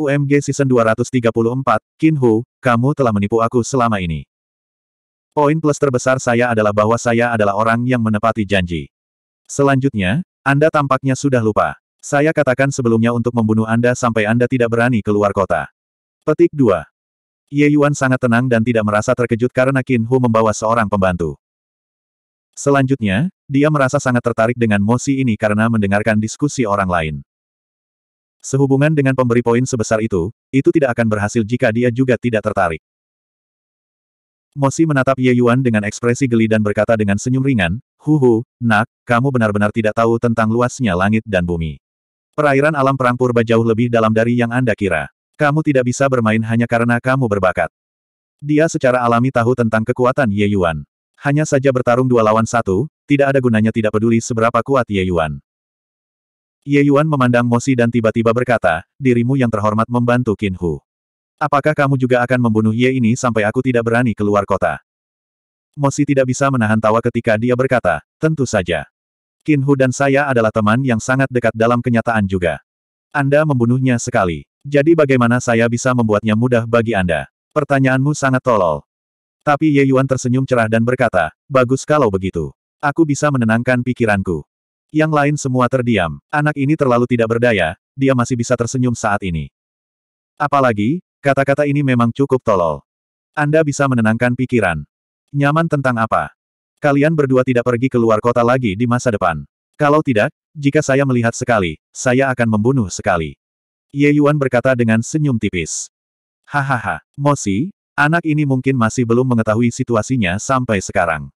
UMG Season 234, Qin Hu, kamu telah menipu aku selama ini. Poin plus terbesar saya adalah bahwa saya adalah orang yang menepati janji. Selanjutnya, Anda tampaknya sudah lupa. Saya katakan sebelumnya untuk membunuh Anda sampai Anda tidak berani keluar kota. Petik 2. Ye Yuan sangat tenang dan tidak merasa terkejut karena Qin Hu membawa seorang pembantu. Selanjutnya, dia merasa sangat tertarik dengan mosi ini karena mendengarkan diskusi orang lain. Sehubungan dengan pemberi poin sebesar itu, itu tidak akan berhasil jika dia juga tidak tertarik. Mosi menatap Ye Yuan dengan ekspresi geli dan berkata dengan senyum ringan, Huhu, nak, kamu benar-benar tidak tahu tentang luasnya langit dan bumi. Perairan alam perang purba jauh lebih dalam dari yang Anda kira. Kamu tidak bisa bermain hanya karena kamu berbakat. Dia secara alami tahu tentang kekuatan Ye Yuan. Hanya saja bertarung dua lawan satu, tidak ada gunanya tidak peduli seberapa kuat Ye Yuan. Ye Yuan memandang Mosi dan tiba-tiba berkata, dirimu yang terhormat membantu Qin Hu. Apakah kamu juga akan membunuh Ye ini sampai aku tidak berani keluar kota? Mosi tidak bisa menahan tawa ketika dia berkata, tentu saja. Qin Hu dan saya adalah teman yang sangat dekat dalam kenyataan juga. Anda membunuhnya sekali. Jadi bagaimana saya bisa membuatnya mudah bagi Anda? Pertanyaanmu sangat tolol. Tapi Ye Yuan tersenyum cerah dan berkata, bagus kalau begitu. Aku bisa menenangkan pikiranku. Yang lain semua terdiam. Anak ini terlalu tidak berdaya, dia masih bisa tersenyum saat ini. Apalagi, kata-kata ini memang cukup tolol. Anda bisa menenangkan pikiran. Nyaman tentang apa? Kalian berdua tidak pergi keluar kota lagi di masa depan. Kalau tidak, jika saya melihat sekali, saya akan membunuh sekali. Ye Yuan berkata dengan senyum tipis. Hahaha, Mosi, anak ini mungkin masih belum mengetahui situasinya sampai sekarang.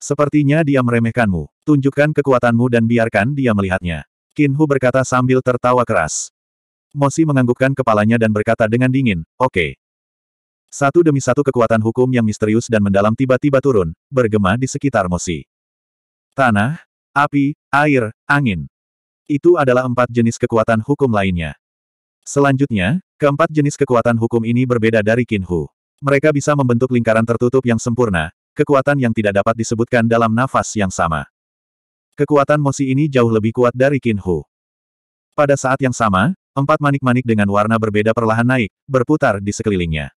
Sepertinya dia meremehkanmu. Tunjukkan kekuatanmu dan biarkan dia melihatnya. Qin Hu berkata sambil tertawa keras. Mosi menganggukkan kepalanya dan berkata dengan dingin, oke. Okay. Satu demi satu kekuatan hukum yang misterius dan mendalam tiba-tiba turun, bergema di sekitar Mosi. Tanah, api, air, angin. Itu adalah empat jenis kekuatan hukum lainnya. Selanjutnya, keempat jenis kekuatan hukum ini berbeda dari Qin Hu. Mereka bisa membentuk lingkaran tertutup yang sempurna, kekuatan yang tidak dapat disebutkan dalam nafas yang sama. Kekuatan Mosi ini jauh lebih kuat dari Qin Hu. Pada saat yang sama, empat manik-manik dengan warna berbeda perlahan naik, berputar di sekelilingnya.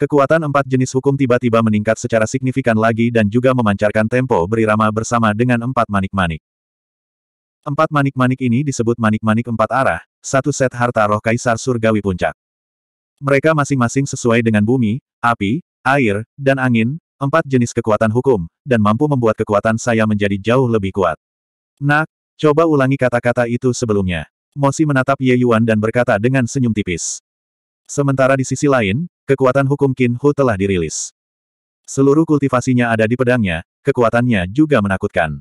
Kekuatan empat jenis hukum tiba-tiba meningkat secara signifikan lagi dan juga memancarkan tempo berirama bersama dengan empat manik-manik. Empat manik-manik ini disebut manik-manik empat arah, satu set harta roh Kaisar Surgawi Puncak. Mereka masing-masing sesuai dengan bumi, api, air, dan angin, empat jenis kekuatan hukum, dan mampu membuat kekuatan saya menjadi jauh lebih kuat. Nak, coba ulangi kata-kata itu sebelumnya. Mosi menatap Ye Yuan dan berkata dengan senyum tipis. Sementara di sisi lain, kekuatan hukum Qin Hu telah dirilis. Seluruh kultivasinya ada di pedangnya, kekuatannya juga menakutkan.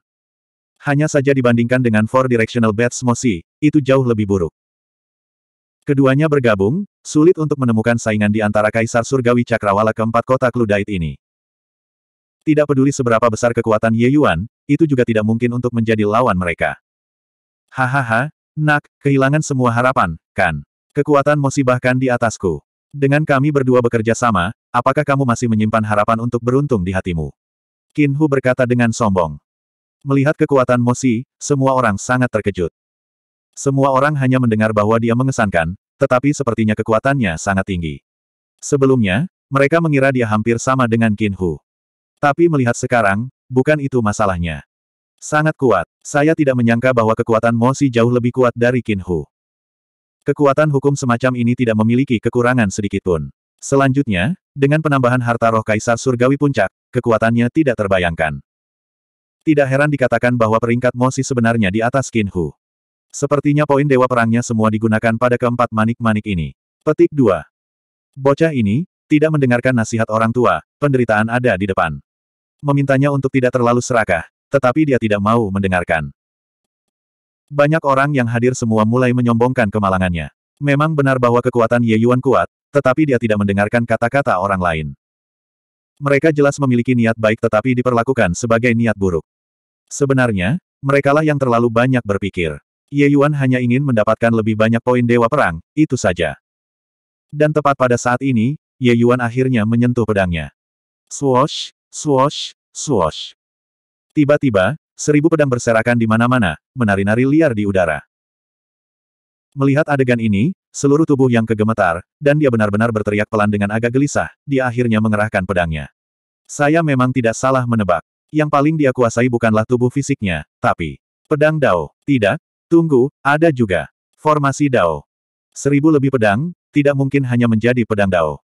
Hanya saja dibandingkan dengan Four Directional Bats Mosi, itu jauh lebih buruk. Keduanya bergabung, sulit untuk menemukan saingan di antara Kaisar Surgawi Cakrawala keempat kota Kludait ini. Tidak peduli seberapa besar kekuatan Ye Yuan, itu juga tidak mungkin untuk menjadi lawan mereka. Hahaha, nak, kehilangan semua harapan, kan? Kekuatan Mosi bahkan di atasku. Dengan kami berdua bekerja sama, apakah kamu masih menyimpan harapan untuk beruntung di hatimu? Qin Hu berkata dengan sombong. Melihat kekuatan Mosi, semua orang sangat terkejut. Semua orang hanya mendengar bahwa dia mengesankan, tetapi sepertinya kekuatannya sangat tinggi. Sebelumnya, mereka mengira dia hampir sama dengan Qin Hu. Tapi melihat sekarang, bukan itu masalahnya. Sangat kuat. Saya tidak menyangka bahwa kekuatan Mosi jauh lebih kuat dari Kinhu. Kekuatan hukum semacam ini tidak memiliki kekurangan sedikitpun. Selanjutnya, dengan penambahan harta roh Kaisar Surgawi Puncak, kekuatannya tidak terbayangkan. Tidak heran dikatakan bahwa peringkat Mosi sebenarnya di atas Kinhu. Sepertinya poin dewa perangnya semua digunakan pada keempat manik-manik ini. Petik 2. Bocah ini, tidak mendengarkan nasihat orang tua, penderitaan ada di depan memintanya untuk tidak terlalu serakah, tetapi dia tidak mau mendengarkan. Banyak orang yang hadir semua mulai menyombongkan kemalangannya. Memang benar bahwa kekuatan Ye Yuan kuat, tetapi dia tidak mendengarkan kata-kata orang lain. Mereka jelas memiliki niat baik tetapi diperlakukan sebagai niat buruk. Sebenarnya, merekalah yang terlalu banyak berpikir. Ye Yuan hanya ingin mendapatkan lebih banyak poin dewa perang, itu saja. Dan tepat pada saat ini, Ye Yuan akhirnya menyentuh pedangnya. Swoosh, Swoosh, swoosh. Tiba-tiba, seribu pedang berserakan di mana-mana, menari-nari liar di udara. Melihat adegan ini, seluruh tubuh yang kegemetar, dan dia benar-benar berteriak pelan dengan agak gelisah, dia akhirnya mengerahkan pedangnya. Saya memang tidak salah menebak. Yang paling dia kuasai bukanlah tubuh fisiknya, tapi pedang Dao. Tidak, tunggu, ada juga formasi Dao. Seribu lebih pedang, tidak mungkin hanya menjadi pedang Dao.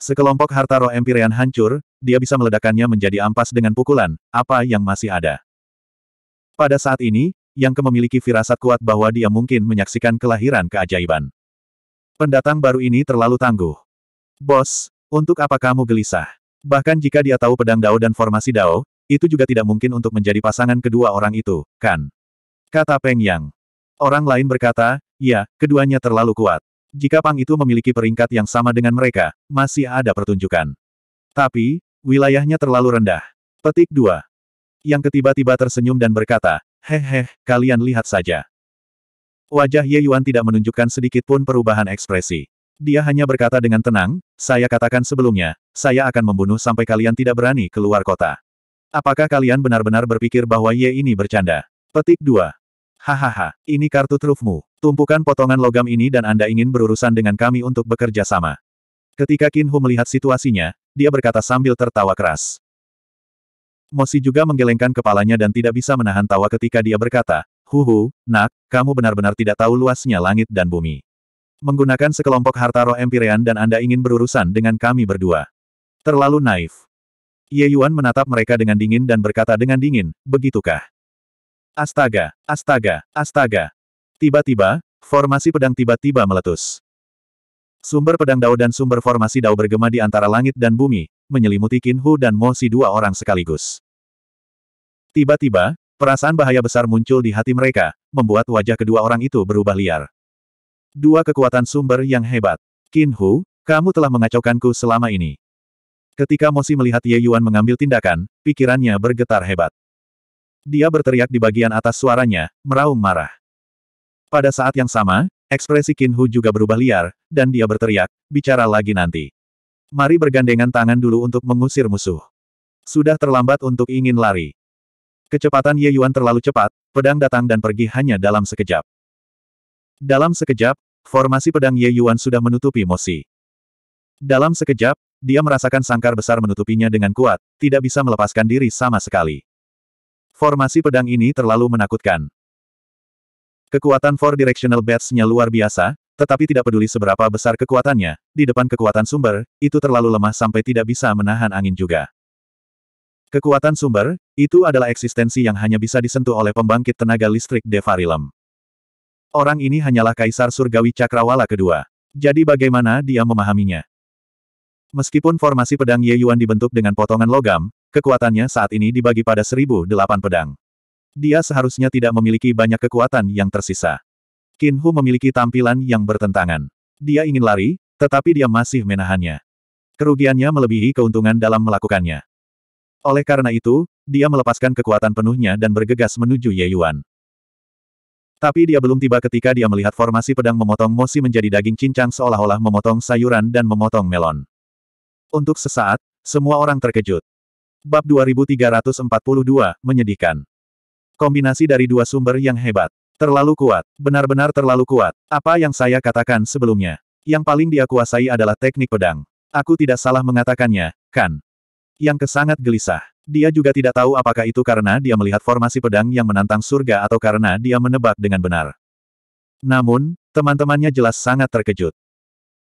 Sekelompok harta roh Empyrean hancur, dia bisa meledakannya menjadi ampas dengan pukulan, apa yang masih ada. Pada saat ini, Yang memiliki firasat kuat bahwa dia mungkin menyaksikan kelahiran keajaiban. Pendatang baru ini terlalu tangguh. Bos, untuk apa kamu gelisah? Bahkan jika dia tahu pedang Dao dan formasi Dao, itu juga tidak mungkin untuk menjadi pasangan kedua orang itu, kan? Kata Peng Yang. Orang lain berkata, ya, keduanya terlalu kuat. Jika Pang itu memiliki peringkat yang sama dengan mereka, masih ada pertunjukan. Tapi, Wilayahnya terlalu rendah. Petik 2. Yang ketiba-tiba tersenyum dan berkata, Heh kalian lihat saja. Wajah Ye Yuan tidak menunjukkan sedikit pun perubahan ekspresi. Dia hanya berkata dengan tenang, saya katakan sebelumnya, saya akan membunuh sampai kalian tidak berani keluar kota. Apakah kalian benar-benar berpikir bahwa Ye ini bercanda? Petik 2. Hahaha, ini kartu trufmu. Tumpukan potongan logam ini dan Anda ingin berurusan dengan kami untuk bekerja sama. Ketika Qin Hu melihat situasinya, dia berkata sambil tertawa keras. Mosi juga menggelengkan kepalanya dan tidak bisa menahan tawa ketika dia berkata, Huhu, nak, kamu benar-benar tidak tahu luasnya langit dan bumi. Menggunakan sekelompok harta roh empirean dan Anda ingin berurusan dengan kami berdua. Terlalu naif. Ye Yuan menatap mereka dengan dingin dan berkata dengan dingin, begitukah? Astaga, astaga, astaga. Tiba-tiba, formasi pedang tiba-tiba meletus. Sumber pedang Dao dan sumber formasi Dao bergema di antara langit dan bumi, menyelimuti Qin Hu dan Mo Si dua orang sekaligus. Tiba-tiba, perasaan bahaya besar muncul di hati mereka, membuat wajah kedua orang itu berubah liar. Dua kekuatan sumber yang hebat. Qin Hu, kamu telah mengacaukanku selama ini. Ketika Mo Si melihat Ye Yuan mengambil tindakan, pikirannya bergetar hebat. Dia berteriak di bagian atas suaranya, meraung marah. Pada saat yang sama, Ekspresi Qin Hu juga berubah liar, dan dia berteriak, bicara lagi nanti. Mari bergandengan tangan dulu untuk mengusir musuh. Sudah terlambat untuk ingin lari. Kecepatan Ye Yuan terlalu cepat, pedang datang dan pergi hanya dalam sekejap. Dalam sekejap, formasi pedang Ye Yuan sudah menutupi Mosi. Dalam sekejap, dia merasakan sangkar besar menutupinya dengan kuat, tidak bisa melepaskan diri sama sekali. Formasi pedang ini terlalu menakutkan. Kekuatan Four Directional Bats-nya luar biasa, tetapi tidak peduli seberapa besar kekuatannya, di depan kekuatan sumber, itu terlalu lemah sampai tidak bisa menahan angin juga. Kekuatan sumber, itu adalah eksistensi yang hanya bisa disentuh oleh pembangkit tenaga listrik Devarilem. Orang ini hanyalah Kaisar Surgawi Cakrawala kedua. Jadi bagaimana dia memahaminya? Meskipun formasi pedang Ye Yuan dibentuk dengan potongan logam, kekuatannya saat ini dibagi pada 1.008 pedang. Dia seharusnya tidak memiliki banyak kekuatan yang tersisa. Qin Hu memiliki tampilan yang bertentangan. Dia ingin lari, tetapi dia masih menahannya. Kerugiannya melebihi keuntungan dalam melakukannya. Oleh karena itu, dia melepaskan kekuatan penuhnya dan bergegas menuju Ye Yuan. Tapi dia belum tiba ketika dia melihat formasi pedang memotong mosi menjadi daging cincang seolah-olah memotong sayuran dan memotong melon. Untuk sesaat, semua orang terkejut. Bab 2342, menyedihkan. Kombinasi dari dua sumber yang hebat. Terlalu kuat. Benar-benar terlalu kuat. Apa yang saya katakan sebelumnya. Yang paling dia kuasai adalah teknik pedang. Aku tidak salah mengatakannya, kan? Yang kesangat gelisah. Dia juga tidak tahu apakah itu karena dia melihat formasi pedang yang menantang surga atau karena dia menebak dengan benar. Namun, teman-temannya jelas sangat terkejut.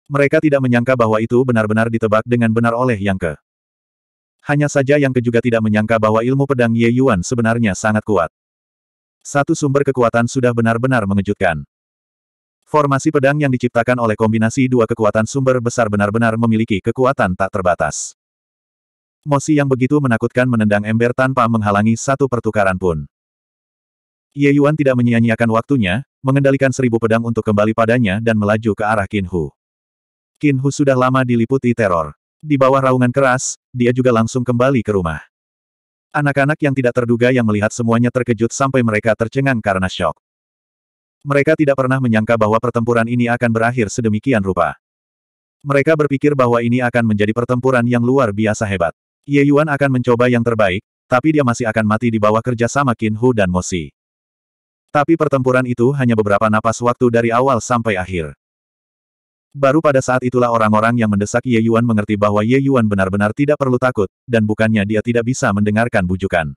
Mereka tidak menyangka bahwa itu benar-benar ditebak dengan benar oleh Yang Ke. Hanya saja Yang Ke juga tidak menyangka bahwa ilmu pedang Ye Yuan sebenarnya sangat kuat. Satu sumber kekuatan sudah benar-benar mengejutkan. Formasi pedang yang diciptakan oleh kombinasi dua kekuatan sumber besar benar-benar memiliki kekuatan tak terbatas. Mosi yang begitu menakutkan menendang ember tanpa menghalangi satu pertukaran pun. Ye Yuan tidak menyia-nyiakan waktunya, mengendalikan seribu pedang untuk kembali padanya dan melaju ke arah Qin Hu. Qin Hu sudah lama diliputi teror. Di bawah raungan keras, dia juga langsung kembali ke rumah. Anak-anak yang tidak terduga yang melihat semuanya terkejut sampai mereka tercengang karena shock. Mereka tidak pernah menyangka bahwa pertempuran ini akan berakhir sedemikian rupa. Mereka berpikir bahwa ini akan menjadi pertempuran yang luar biasa hebat. Ye Yuan akan mencoba yang terbaik, tapi dia masih akan mati di bawah kerja sama Qin Hu dan Mo Xi. Tapi pertempuran itu hanya beberapa napas waktu dari awal sampai akhir. Baru pada saat itulah orang-orang yang mendesak Ye Yuan mengerti bahwa Ye Yuan benar-benar tidak perlu takut, dan bukannya dia tidak bisa mendengarkan bujukan.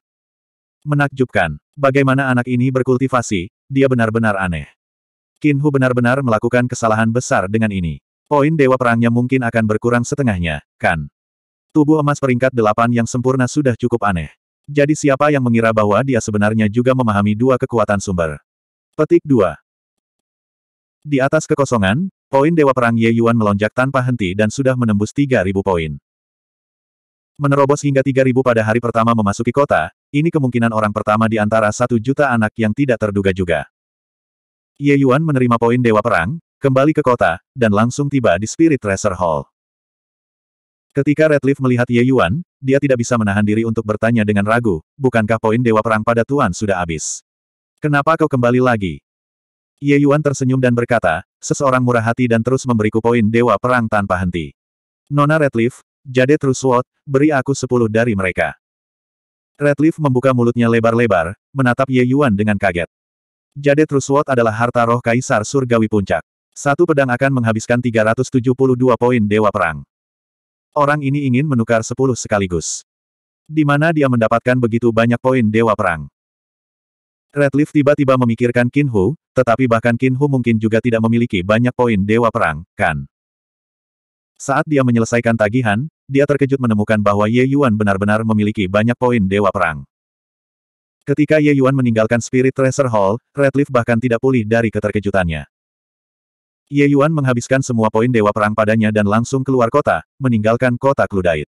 Menakjubkan, bagaimana anak ini berkultivasi, dia benar-benar aneh. Qin Hu benar-benar melakukan kesalahan besar dengan ini. Poin dewa perangnya mungkin akan berkurang setengahnya, kan? Tubuh emas peringkat delapan yang sempurna sudah cukup aneh. Jadi siapa yang mengira bahwa dia sebenarnya juga memahami dua kekuatan sumber? Petik 2. Di atas kekosongan, Poin Dewa Perang Ye Yuan melonjak tanpa henti dan sudah menembus 3.000 poin. Menerobos hingga 3.000 pada hari pertama memasuki kota, ini kemungkinan orang pertama di antara satu juta anak yang tidak terduga juga. Ye Yuan menerima poin Dewa Perang, kembali ke kota, dan langsung tiba di Spirit Tracer Hall. Ketika Red Leaf melihat Ye Yuan, dia tidak bisa menahan diri untuk bertanya dengan ragu, bukankah poin Dewa Perang pada Tuan sudah habis? Kenapa kau kembali lagi? Ye Yuan tersenyum dan berkata, seseorang murah hati dan terus memberiku poin dewa perang tanpa henti. Nona Redleaf, Jade Truswot, beri aku sepuluh dari mereka. Redleaf membuka mulutnya lebar-lebar, menatap Ye Yuan dengan kaget. Jade Truswot adalah harta roh kaisar surgawi puncak. Satu pedang akan menghabiskan 372 poin dewa perang. Orang ini ingin menukar sepuluh sekaligus. Di mana dia mendapatkan begitu banyak poin dewa perang. Redleaf tiba-tiba memikirkan Qin Hu, tetapi bahkan Qin Hu mungkin juga tidak memiliki banyak poin dewa perang, kan? Saat dia menyelesaikan tagihan, dia terkejut menemukan bahwa Ye Yuan benar-benar memiliki banyak poin dewa perang. Ketika Ye Yuan meninggalkan Spirit Treasure Hall, Redleaf bahkan tidak pulih dari keterkejutannya. Ye Yuan menghabiskan semua poin dewa perang padanya dan langsung keluar kota, meninggalkan kota Kludait.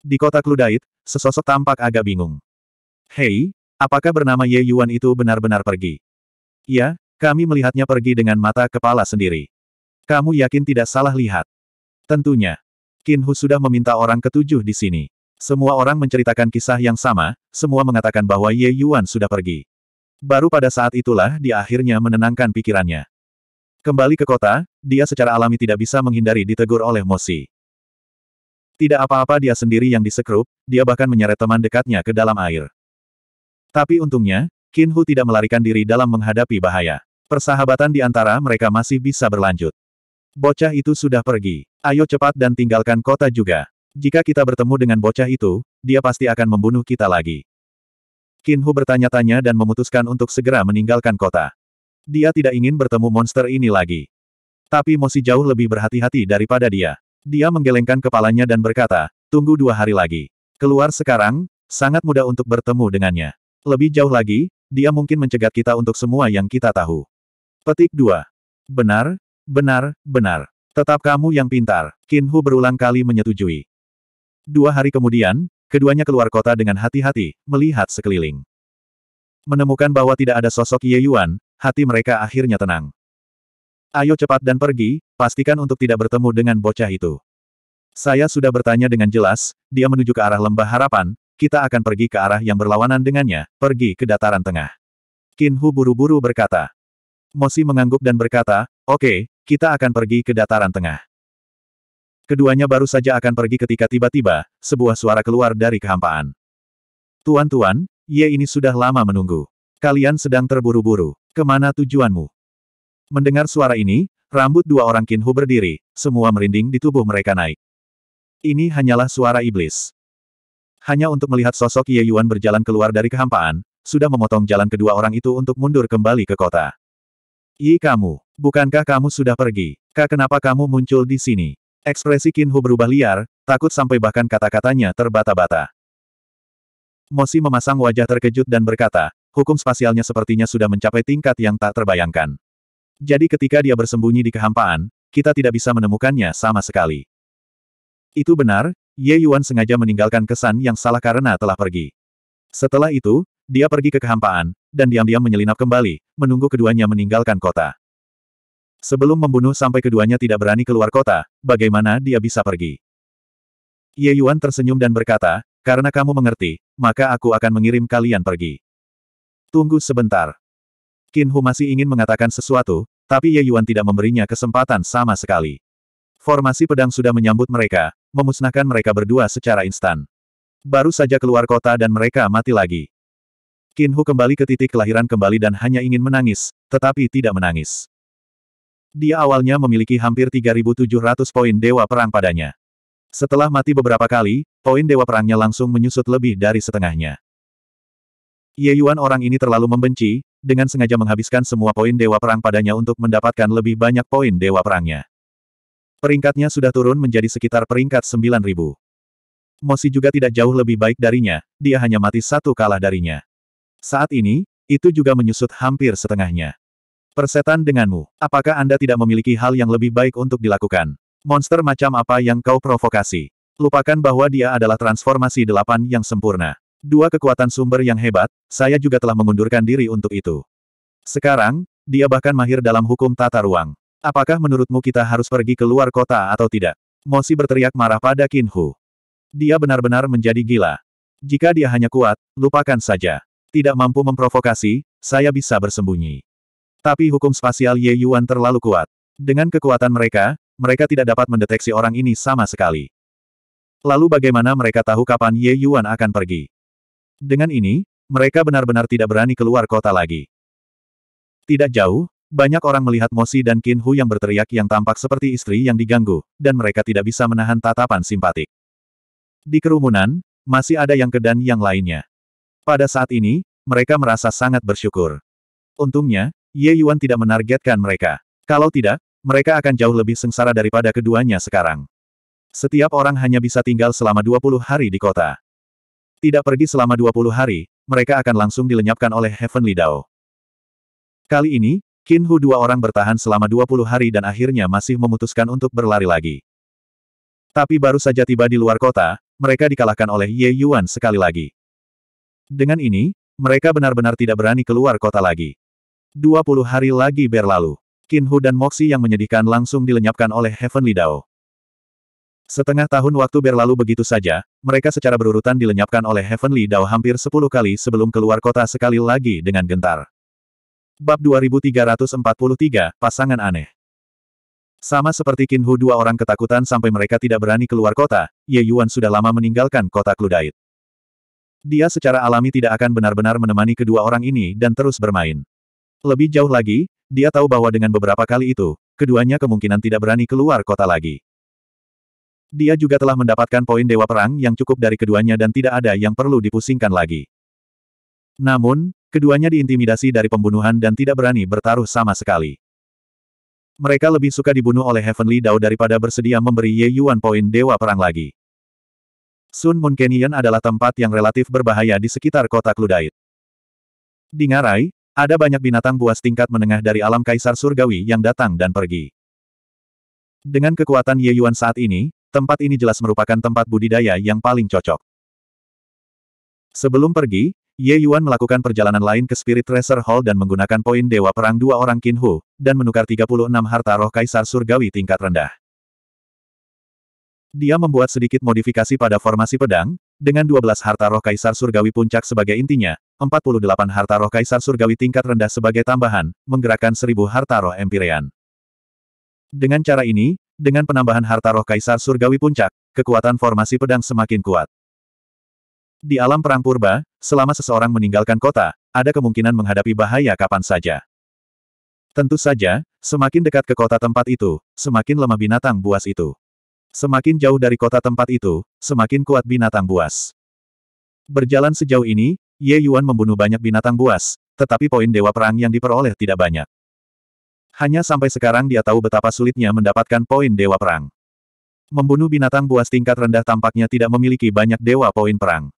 Di kota Kludait, sesosok tampak agak bingung. Hei, Apakah bernama Ye Yuan itu benar-benar pergi? Ya, kami melihatnya pergi dengan mata kepala sendiri. Kamu yakin tidak salah lihat? Tentunya. Qin Hu sudah meminta orang ketujuh di sini. Semua orang menceritakan kisah yang sama, semua mengatakan bahwa Ye Yuan sudah pergi. Baru pada saat itulah dia akhirnya menenangkan pikirannya. Kembali ke kota, dia secara alami tidak bisa menghindari ditegur oleh Mosi. Tidak apa-apa dia sendiri yang disekrup, dia bahkan menyeret teman dekatnya ke dalam air. Tapi untungnya, Qin Hu tidak melarikan diri dalam menghadapi bahaya. Persahabatan di antara mereka masih bisa berlanjut. Bocah itu sudah pergi. Ayo cepat dan tinggalkan kota juga. Jika kita bertemu dengan bocah itu, dia pasti akan membunuh kita lagi. Qin Hu bertanya-tanya dan memutuskan untuk segera meninggalkan kota. Dia tidak ingin bertemu monster ini lagi. Tapi Mosi jauh lebih berhati-hati daripada dia. Dia menggelengkan kepalanya dan berkata, tunggu dua hari lagi. Keluar sekarang, sangat mudah untuk bertemu dengannya. Lebih jauh lagi, dia mungkin mencegat kita untuk semua yang kita tahu. Petik 2. Benar, benar, benar. Tetap kamu yang pintar, Kinhu berulang kali menyetujui. Dua hari kemudian, keduanya keluar kota dengan hati-hati, melihat sekeliling. Menemukan bahwa tidak ada sosok Ye Yuan, hati mereka akhirnya tenang. Ayo cepat dan pergi, pastikan untuk tidak bertemu dengan bocah itu. Saya sudah bertanya dengan jelas, dia menuju ke arah lembah harapan, kita akan pergi ke arah yang berlawanan dengannya, pergi ke dataran tengah. Qin Hu buru-buru berkata. Mosi mengangguk dan berkata, oke, okay, kita akan pergi ke dataran tengah. Keduanya baru saja akan pergi ketika tiba-tiba, sebuah suara keluar dari kehampaan. Tuan-tuan, Ye ini sudah lama menunggu. Kalian sedang terburu-buru. Kemana tujuanmu? Mendengar suara ini, rambut dua orang Kinhu berdiri, semua merinding di tubuh mereka naik. Ini hanyalah suara iblis. Hanya untuk melihat sosok Ye Yuan berjalan keluar dari kehampaan, sudah memotong jalan kedua orang itu untuk mundur kembali ke kota. Yi kamu, bukankah kamu sudah pergi? Kak kenapa kamu muncul di sini? Ekspresi Qin Hu berubah liar, takut sampai bahkan kata-katanya terbata-bata. Mosi memasang wajah terkejut dan berkata, hukum spasialnya sepertinya sudah mencapai tingkat yang tak terbayangkan. Jadi ketika dia bersembunyi di kehampaan, kita tidak bisa menemukannya sama sekali. Itu benar, Ye Yuan sengaja meninggalkan kesan yang salah karena telah pergi. Setelah itu, dia pergi ke kehampaan, dan diam-diam menyelinap kembali, menunggu keduanya meninggalkan kota. Sebelum membunuh sampai keduanya tidak berani keluar kota, bagaimana dia bisa pergi? Ye Yuan tersenyum dan berkata, karena kamu mengerti, maka aku akan mengirim kalian pergi. Tunggu sebentar. Qin Hu masih ingin mengatakan sesuatu, tapi Ye Yuan tidak memberinya kesempatan sama sekali. Formasi pedang sudah menyambut mereka, memusnahkan mereka berdua secara instan. Baru saja keluar kota dan mereka mati lagi. Hu kembali ke titik kelahiran kembali dan hanya ingin menangis, tetapi tidak menangis. Dia awalnya memiliki hampir 3.700 poin dewa perang padanya. Setelah mati beberapa kali, poin dewa perangnya langsung menyusut lebih dari setengahnya. Ye Yuan orang ini terlalu membenci, dengan sengaja menghabiskan semua poin dewa perang padanya untuk mendapatkan lebih banyak poin dewa perangnya. Peringkatnya sudah turun menjadi sekitar peringkat 9000. Mosi juga tidak jauh lebih baik darinya, dia hanya mati satu kalah darinya. Saat ini, itu juga menyusut hampir setengahnya. Persetan denganmu, apakah Anda tidak memiliki hal yang lebih baik untuk dilakukan? Monster macam apa yang kau provokasi? Lupakan bahwa dia adalah transformasi delapan yang sempurna. Dua kekuatan sumber yang hebat, saya juga telah mengundurkan diri untuk itu. Sekarang, dia bahkan mahir dalam hukum tata ruang. Apakah menurutmu kita harus pergi ke luar kota atau tidak? Mosi berteriak marah pada Qin Hu. Dia benar-benar menjadi gila. Jika dia hanya kuat, lupakan saja. Tidak mampu memprovokasi, saya bisa bersembunyi. Tapi hukum spasial Ye Yuan terlalu kuat. Dengan kekuatan mereka, mereka tidak dapat mendeteksi orang ini sama sekali. Lalu bagaimana mereka tahu kapan Ye Yuan akan pergi? Dengan ini, mereka benar-benar tidak berani keluar kota lagi. Tidak jauh, banyak orang melihat Mosi dan Qin Hu yang berteriak yang tampak seperti istri yang diganggu, dan mereka tidak bisa menahan tatapan simpatik. Di kerumunan, masih ada yang kedan yang lainnya. Pada saat ini, mereka merasa sangat bersyukur. Untungnya, Ye Yuan tidak menargetkan mereka. Kalau tidak, mereka akan jauh lebih sengsara daripada keduanya sekarang. Setiap orang hanya bisa tinggal selama 20 hari di kota. Tidak pergi selama 20 hari, mereka akan langsung dilenyapkan oleh Heavenly Dao. Kali ini, Qin Hu dua orang bertahan selama 20 hari dan akhirnya masih memutuskan untuk berlari lagi. Tapi baru saja tiba di luar kota, mereka dikalahkan oleh Ye Yuan sekali lagi. Dengan ini, mereka benar-benar tidak berani keluar kota lagi. 20 hari lagi berlalu. Qin Hu dan Moxi yang menyedihkan langsung dilenyapkan oleh Heavenly Dao. Setengah tahun waktu berlalu begitu saja, mereka secara berurutan dilenyapkan oleh Heavenly Dao hampir 10 kali sebelum keluar kota sekali lagi dengan gentar. Bab 2343, Pasangan Aneh Sama seperti Kinhu dua orang ketakutan sampai mereka tidak berani keluar kota, Ye Yuan sudah lama meninggalkan kota Kludait. Dia secara alami tidak akan benar-benar menemani kedua orang ini dan terus bermain. Lebih jauh lagi, dia tahu bahwa dengan beberapa kali itu, keduanya kemungkinan tidak berani keluar kota lagi. Dia juga telah mendapatkan poin dewa perang yang cukup dari keduanya dan tidak ada yang perlu dipusingkan lagi. Namun, Keduanya diintimidasi dari pembunuhan dan tidak berani bertaruh sama sekali. Mereka lebih suka dibunuh oleh Heavenly Dao daripada bersedia memberi Ye Yuan poin Dewa Perang lagi. Sun Moon Canyon adalah tempat yang relatif berbahaya di sekitar kota Kludait. Di Ngarai, ada banyak binatang buas tingkat menengah dari alam kaisar surgawi yang datang dan pergi. Dengan kekuatan Ye Yuan saat ini, tempat ini jelas merupakan tempat budidaya yang paling cocok. Sebelum pergi, Ye Yuan melakukan perjalanan lain ke Spirit Tracer Hall dan menggunakan poin Dewa Perang dua orang Qin Hu, dan menukar 36 harta roh Kaisar Surgawi tingkat rendah. Dia membuat sedikit modifikasi pada formasi pedang, dengan 12 harta roh Kaisar Surgawi puncak sebagai intinya, 48 harta roh Kaisar Surgawi tingkat rendah sebagai tambahan, menggerakkan 1000 harta roh Empyrean. Dengan cara ini, dengan penambahan harta roh Kaisar Surgawi puncak, kekuatan formasi pedang semakin kuat. Di alam perang purba, Selama seseorang meninggalkan kota, ada kemungkinan menghadapi bahaya kapan saja. Tentu saja, semakin dekat ke kota tempat itu, semakin lemah binatang buas itu. Semakin jauh dari kota tempat itu, semakin kuat binatang buas. Berjalan sejauh ini, Ye Yuan membunuh banyak binatang buas, tetapi poin dewa perang yang diperoleh tidak banyak. Hanya sampai sekarang dia tahu betapa sulitnya mendapatkan poin dewa perang. Membunuh binatang buas tingkat rendah tampaknya tidak memiliki banyak dewa poin perang.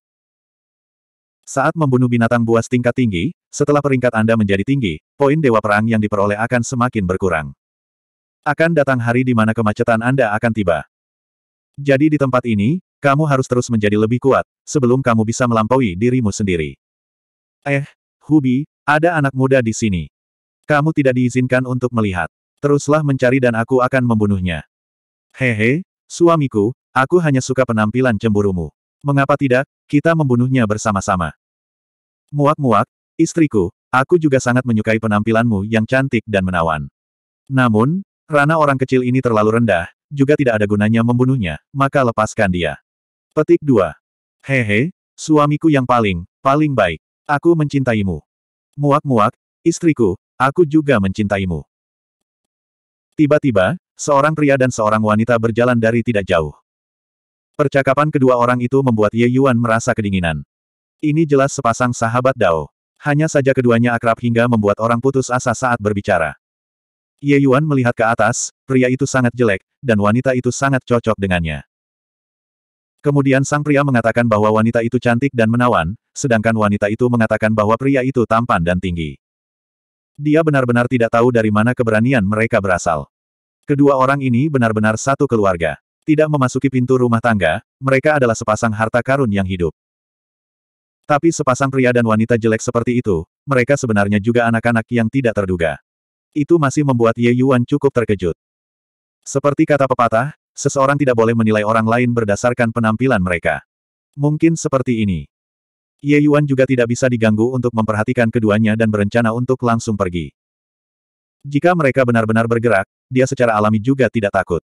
Saat membunuh binatang buas tingkat tinggi, setelah peringkat Anda menjadi tinggi, poin dewa perang yang diperoleh akan semakin berkurang. Akan datang hari di mana kemacetan Anda akan tiba. Jadi di tempat ini, kamu harus terus menjadi lebih kuat, sebelum kamu bisa melampaui dirimu sendiri. Eh, Hubi, ada anak muda di sini. Kamu tidak diizinkan untuk melihat. Teruslah mencari dan aku akan membunuhnya. Hehe, suamiku, aku hanya suka penampilan cemburumu. Mengapa tidak, kita membunuhnya bersama-sama. Muak-muak, istriku, aku juga sangat menyukai penampilanmu yang cantik dan menawan. Namun, Rana orang kecil ini terlalu rendah, juga tidak ada gunanya membunuhnya, maka lepaskan dia. Petik 2. Hehe, suamiku yang paling, paling baik. Aku mencintaimu. Muak-muak, istriku, aku juga mencintaimu. Tiba-tiba, seorang pria dan seorang wanita berjalan dari tidak jauh. Percakapan kedua orang itu membuat Ye Yuan merasa kedinginan. Ini jelas sepasang sahabat Dao. Hanya saja keduanya akrab hingga membuat orang putus asa saat berbicara. Ye Yuan melihat ke atas, pria itu sangat jelek, dan wanita itu sangat cocok dengannya. Kemudian sang pria mengatakan bahwa wanita itu cantik dan menawan, sedangkan wanita itu mengatakan bahwa pria itu tampan dan tinggi. Dia benar-benar tidak tahu dari mana keberanian mereka berasal. Kedua orang ini benar-benar satu keluarga tidak memasuki pintu rumah tangga, mereka adalah sepasang harta karun yang hidup. Tapi sepasang pria dan wanita jelek seperti itu, mereka sebenarnya juga anak-anak yang tidak terduga. Itu masih membuat Ye Yuan cukup terkejut. Seperti kata pepatah, seseorang tidak boleh menilai orang lain berdasarkan penampilan mereka. Mungkin seperti ini. Ye Yuan juga tidak bisa diganggu untuk memperhatikan keduanya dan berencana untuk langsung pergi. Jika mereka benar-benar bergerak, dia secara alami juga tidak takut.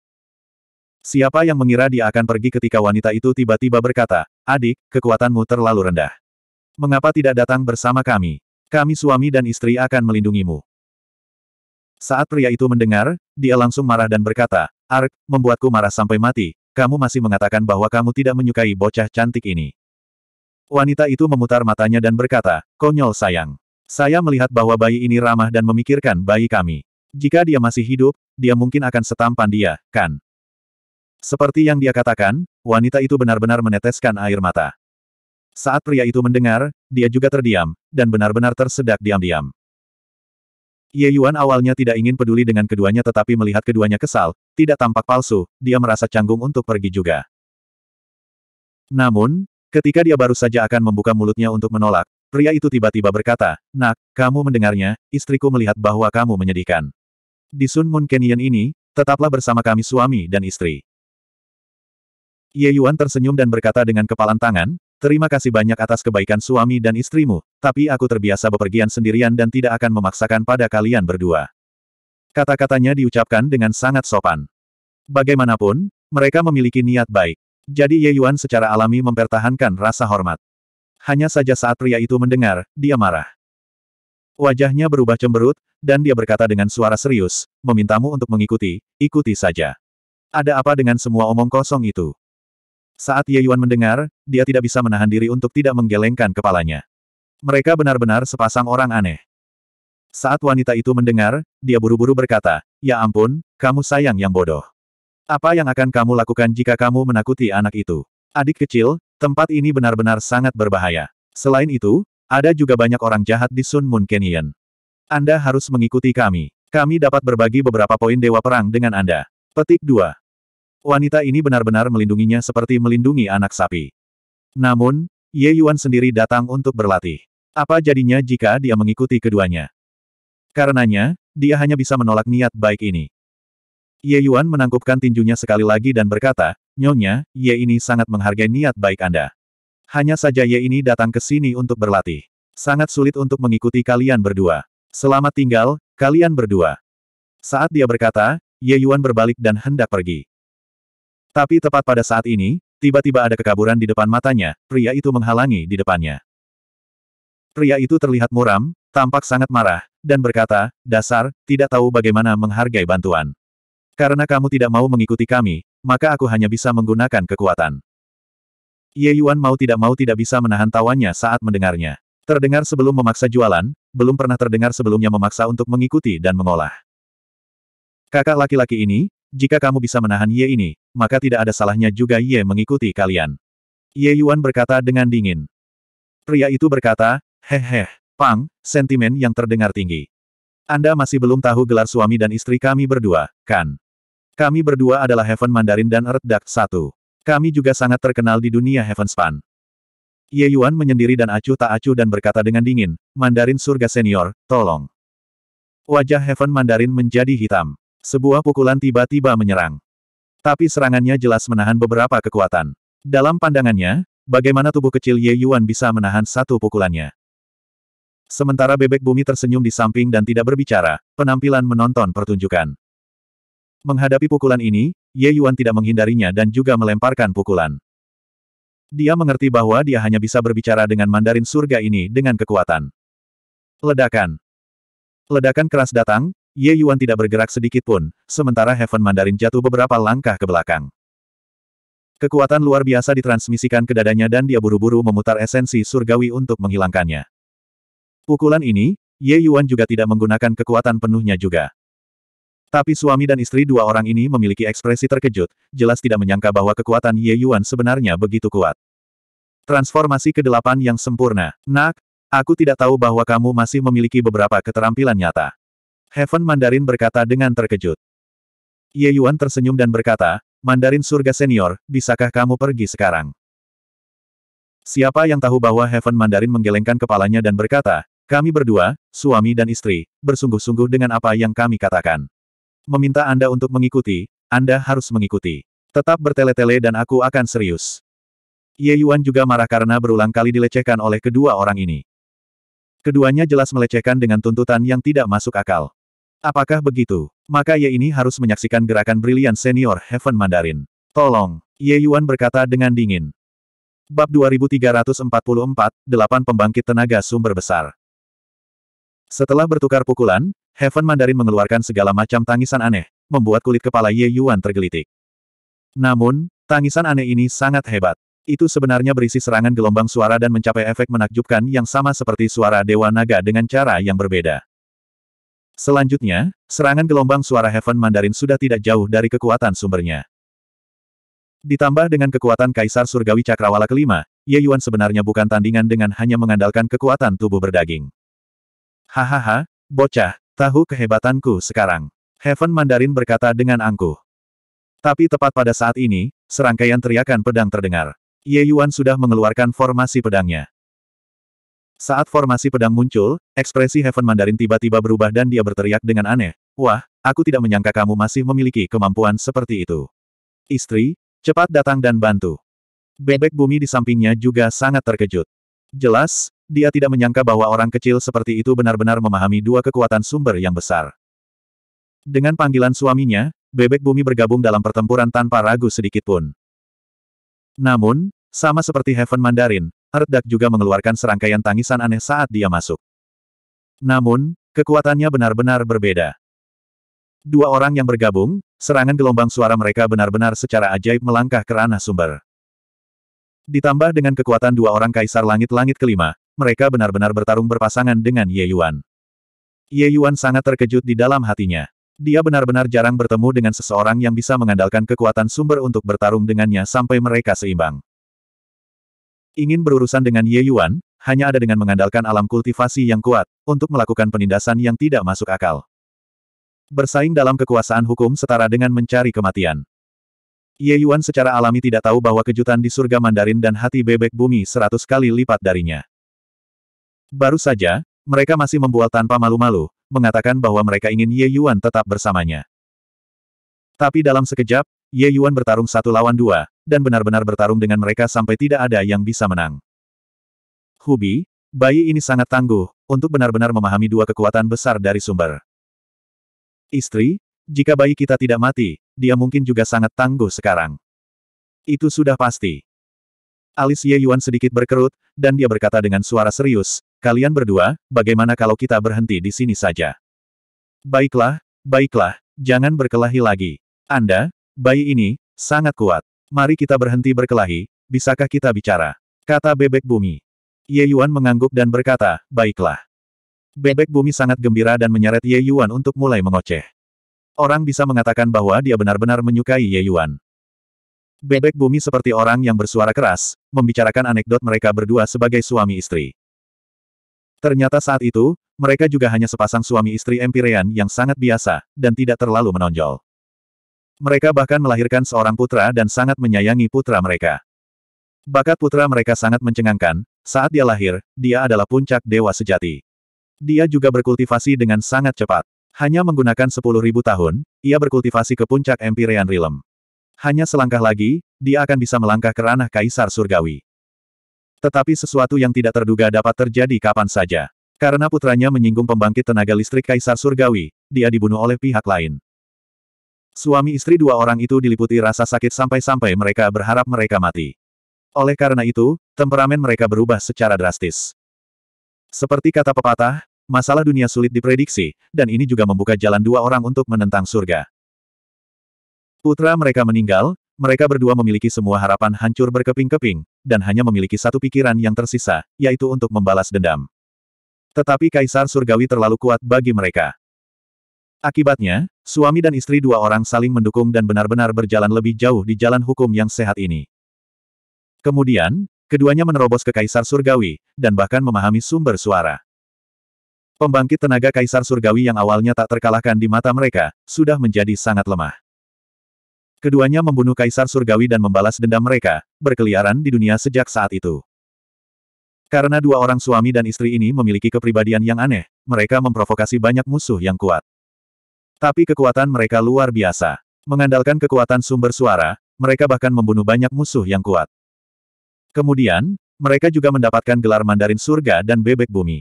Siapa yang mengira dia akan pergi ketika wanita itu tiba-tiba berkata, Adik, kekuatanmu terlalu rendah. Mengapa tidak datang bersama kami? Kami suami dan istri akan melindungimu. Saat pria itu mendengar, dia langsung marah dan berkata, Ark, membuatku marah sampai mati, kamu masih mengatakan bahwa kamu tidak menyukai bocah cantik ini. Wanita itu memutar matanya dan berkata, Konyol sayang. Saya melihat bahwa bayi ini ramah dan memikirkan bayi kami. Jika dia masih hidup, dia mungkin akan setampan dia, kan? Seperti yang dia katakan, wanita itu benar-benar meneteskan air mata. Saat pria itu mendengar, dia juga terdiam, dan benar-benar tersedak diam-diam. Ye Yuan awalnya tidak ingin peduli dengan keduanya tetapi melihat keduanya kesal, tidak tampak palsu, dia merasa canggung untuk pergi juga. Namun, ketika dia baru saja akan membuka mulutnya untuk menolak, pria itu tiba-tiba berkata, Nak, kamu mendengarnya, istriku melihat bahwa kamu menyedihkan. Di Sun Moon Canyon ini, tetaplah bersama kami suami dan istri. Ye Yuan tersenyum dan berkata dengan kepalan tangan, Terima kasih banyak atas kebaikan suami dan istrimu, tapi aku terbiasa bepergian sendirian dan tidak akan memaksakan pada kalian berdua. Kata-katanya diucapkan dengan sangat sopan. Bagaimanapun, mereka memiliki niat baik. Jadi Ye Yuan secara alami mempertahankan rasa hormat. Hanya saja saat pria itu mendengar, dia marah. Wajahnya berubah cemberut, dan dia berkata dengan suara serius, memintamu untuk mengikuti, ikuti saja. Ada apa dengan semua omong kosong itu? Saat Ye Yuan mendengar, dia tidak bisa menahan diri untuk tidak menggelengkan kepalanya. Mereka benar-benar sepasang orang aneh. Saat wanita itu mendengar, dia buru-buru berkata, Ya ampun, kamu sayang yang bodoh. Apa yang akan kamu lakukan jika kamu menakuti anak itu? Adik kecil, tempat ini benar-benar sangat berbahaya. Selain itu, ada juga banyak orang jahat di Sun Moon Canyon. Anda harus mengikuti kami. Kami dapat berbagi beberapa poin dewa perang dengan Anda. Petik 2 wanita ini benar-benar melindunginya seperti melindungi anak sapi. Namun, Ye Yuan sendiri datang untuk berlatih. Apa jadinya jika dia mengikuti keduanya? Karenanya, dia hanya bisa menolak niat baik ini. Ye Yuan menangkupkan tinjunya sekali lagi dan berkata, Nyonya, Ye ini sangat menghargai niat baik Anda. Hanya saja Ye ini datang ke sini untuk berlatih. Sangat sulit untuk mengikuti kalian berdua. Selamat tinggal, kalian berdua. Saat dia berkata, Ye Yuan berbalik dan hendak pergi. Tapi tepat pada saat ini, tiba-tiba ada kekaburan di depan matanya, pria itu menghalangi di depannya. Pria itu terlihat muram, tampak sangat marah, dan berkata, dasar, tidak tahu bagaimana menghargai bantuan. Karena kamu tidak mau mengikuti kami, maka aku hanya bisa menggunakan kekuatan. Ye Yuan mau tidak mau tidak bisa menahan tawanya saat mendengarnya. Terdengar sebelum memaksa jualan, belum pernah terdengar sebelumnya memaksa untuk mengikuti dan mengolah. Kakak laki-laki ini, jika kamu bisa menahan Ye ini, maka tidak ada salahnya juga Ye mengikuti kalian. Ye Yuan berkata dengan dingin. Pria itu berkata, hehe. Pang, sentimen yang terdengar tinggi. Anda masih belum tahu gelar suami dan istri kami berdua, kan? Kami berdua adalah Heaven Mandarin dan Earth Duck 1. Kami juga sangat terkenal di dunia Heaven Span. Ye Yuan menyendiri dan acuh tak acuh dan berkata dengan dingin, Mandarin surga senior, tolong. Wajah Heaven Mandarin menjadi hitam. Sebuah pukulan tiba-tiba menyerang. Tapi serangannya jelas menahan beberapa kekuatan. Dalam pandangannya, bagaimana tubuh kecil Ye Yuan bisa menahan satu pukulannya. Sementara bebek bumi tersenyum di samping dan tidak berbicara, penampilan menonton pertunjukan. Menghadapi pukulan ini, Ye Yuan tidak menghindarinya dan juga melemparkan pukulan. Dia mengerti bahwa dia hanya bisa berbicara dengan Mandarin surga ini dengan kekuatan. Ledakan. Ledakan keras datang, Ye Yuan tidak bergerak sedikit pun, sementara Heaven Mandarin jatuh beberapa langkah ke belakang. Kekuatan luar biasa ditransmisikan ke dadanya dan dia buru-buru memutar esensi surgawi untuk menghilangkannya. Pukulan ini, Ye Yuan juga tidak menggunakan kekuatan penuhnya juga. Tapi suami dan istri dua orang ini memiliki ekspresi terkejut, jelas tidak menyangka bahwa kekuatan Ye Yuan sebenarnya begitu kuat. Transformasi ke delapan yang sempurna. Nak, aku tidak tahu bahwa kamu masih memiliki beberapa keterampilan nyata. Heaven Mandarin berkata dengan terkejut. Ye Yuan tersenyum dan berkata, Mandarin surga senior, bisakah kamu pergi sekarang? Siapa yang tahu bahwa Heaven Mandarin menggelengkan kepalanya dan berkata, kami berdua, suami dan istri, bersungguh-sungguh dengan apa yang kami katakan. Meminta Anda untuk mengikuti, Anda harus mengikuti. Tetap bertele-tele dan aku akan serius. Ye Yuan juga marah karena berulang kali dilecehkan oleh kedua orang ini. Keduanya jelas melecehkan dengan tuntutan yang tidak masuk akal. Apakah begitu? Maka Ye ini harus menyaksikan gerakan brilian senior Heaven Mandarin. Tolong, Ye Yuan berkata dengan dingin. Bab 2344, 8 Pembangkit Tenaga Sumber Besar Setelah bertukar pukulan, Heaven Mandarin mengeluarkan segala macam tangisan aneh, membuat kulit kepala Ye Yuan tergelitik. Namun, tangisan aneh ini sangat hebat. Itu sebenarnya berisi serangan gelombang suara dan mencapai efek menakjubkan yang sama seperti suara Dewa Naga dengan cara yang berbeda. Selanjutnya, serangan gelombang suara Heaven Mandarin sudah tidak jauh dari kekuatan sumbernya. Ditambah dengan kekuatan Kaisar Surgawi Cakrawala kelima, Ye Yuan sebenarnya bukan tandingan dengan hanya mengandalkan kekuatan tubuh berdaging. Hahaha, bocah, tahu kehebatanku sekarang. Heaven Mandarin berkata dengan angkuh. Tapi tepat pada saat ini, serangkaian teriakan pedang terdengar. Ye Yuan sudah mengeluarkan formasi pedangnya. Saat formasi pedang muncul, ekspresi Heaven Mandarin tiba-tiba berubah dan dia berteriak dengan aneh, Wah, aku tidak menyangka kamu masih memiliki kemampuan seperti itu. Istri, cepat datang dan bantu. Bebek bumi di sampingnya juga sangat terkejut. Jelas, dia tidak menyangka bahwa orang kecil seperti itu benar-benar memahami dua kekuatan sumber yang besar. Dengan panggilan suaminya, bebek bumi bergabung dalam pertempuran tanpa ragu sedikitpun. Namun, sama seperti Heaven Mandarin, Herdak juga mengeluarkan serangkaian tangisan aneh saat dia masuk. Namun, kekuatannya benar-benar berbeda. Dua orang yang bergabung, serangan gelombang suara mereka benar-benar secara ajaib melangkah ke ranah sumber. Ditambah dengan kekuatan dua orang kaisar langit-langit kelima, mereka benar-benar bertarung berpasangan dengan Ye Yuan. Ye Yuan sangat terkejut di dalam hatinya. Dia benar-benar jarang bertemu dengan seseorang yang bisa mengandalkan kekuatan sumber untuk bertarung dengannya sampai mereka seimbang. Ingin berurusan dengan Ye Yuan, hanya ada dengan mengandalkan alam kultivasi yang kuat, untuk melakukan penindasan yang tidak masuk akal. Bersaing dalam kekuasaan hukum setara dengan mencari kematian. Ye Yuan secara alami tidak tahu bahwa kejutan di surga Mandarin dan hati bebek bumi seratus kali lipat darinya. Baru saja, mereka masih membual tanpa malu-malu, mengatakan bahwa mereka ingin Ye Yuan tetap bersamanya. Tapi dalam sekejap, Ye Yuan bertarung satu lawan dua, dan benar-benar bertarung dengan mereka sampai tidak ada yang bisa menang. Hubi, bayi ini sangat tangguh, untuk benar-benar memahami dua kekuatan besar dari sumber. Istri, jika bayi kita tidak mati, dia mungkin juga sangat tangguh sekarang. Itu sudah pasti. Alis Ye Yuan sedikit berkerut, dan dia berkata dengan suara serius, kalian berdua, bagaimana kalau kita berhenti di sini saja? Baiklah, baiklah, jangan berkelahi lagi. Anda, bayi ini, sangat kuat. Mari kita berhenti berkelahi, bisakah kita bicara? Kata bebek bumi. Ye Yuan mengangguk dan berkata, baiklah. Bebek bumi sangat gembira dan menyeret Ye Yuan untuk mulai mengoceh. Orang bisa mengatakan bahwa dia benar-benar menyukai Ye Yuan. Bebek bumi seperti orang yang bersuara keras, membicarakan anekdot mereka berdua sebagai suami istri. Ternyata saat itu, mereka juga hanya sepasang suami istri Empirean yang sangat biasa, dan tidak terlalu menonjol. Mereka bahkan melahirkan seorang putra dan sangat menyayangi putra mereka. Bakat putra mereka sangat mencengangkan, saat dia lahir, dia adalah puncak dewa sejati. Dia juga berkultivasi dengan sangat cepat. Hanya menggunakan 10.000 tahun, ia berkultivasi ke puncak Empyrean Realm. Hanya selangkah lagi, dia akan bisa melangkah ke ranah Kaisar Surgawi. Tetapi sesuatu yang tidak terduga dapat terjadi kapan saja. Karena putranya menyinggung pembangkit tenaga listrik Kaisar Surgawi, dia dibunuh oleh pihak lain. Suami istri dua orang itu diliputi rasa sakit sampai-sampai mereka berharap mereka mati. Oleh karena itu, temperamen mereka berubah secara drastis. Seperti kata pepatah, masalah dunia sulit diprediksi, dan ini juga membuka jalan dua orang untuk menentang surga. Putra mereka meninggal, mereka berdua memiliki semua harapan hancur berkeping-keping, dan hanya memiliki satu pikiran yang tersisa, yaitu untuk membalas dendam. Tetapi Kaisar Surgawi terlalu kuat bagi mereka. Akibatnya, suami dan istri dua orang saling mendukung dan benar-benar berjalan lebih jauh di jalan hukum yang sehat ini. Kemudian, keduanya menerobos ke Kaisar Surgawi, dan bahkan memahami sumber suara. Pembangkit tenaga Kaisar Surgawi yang awalnya tak terkalahkan di mata mereka, sudah menjadi sangat lemah. Keduanya membunuh Kaisar Surgawi dan membalas dendam mereka, berkeliaran di dunia sejak saat itu. Karena dua orang suami dan istri ini memiliki kepribadian yang aneh, mereka memprovokasi banyak musuh yang kuat. Tapi kekuatan mereka luar biasa. Mengandalkan kekuatan sumber suara, mereka bahkan membunuh banyak musuh yang kuat. Kemudian, mereka juga mendapatkan gelar Mandarin Surga dan Bebek Bumi.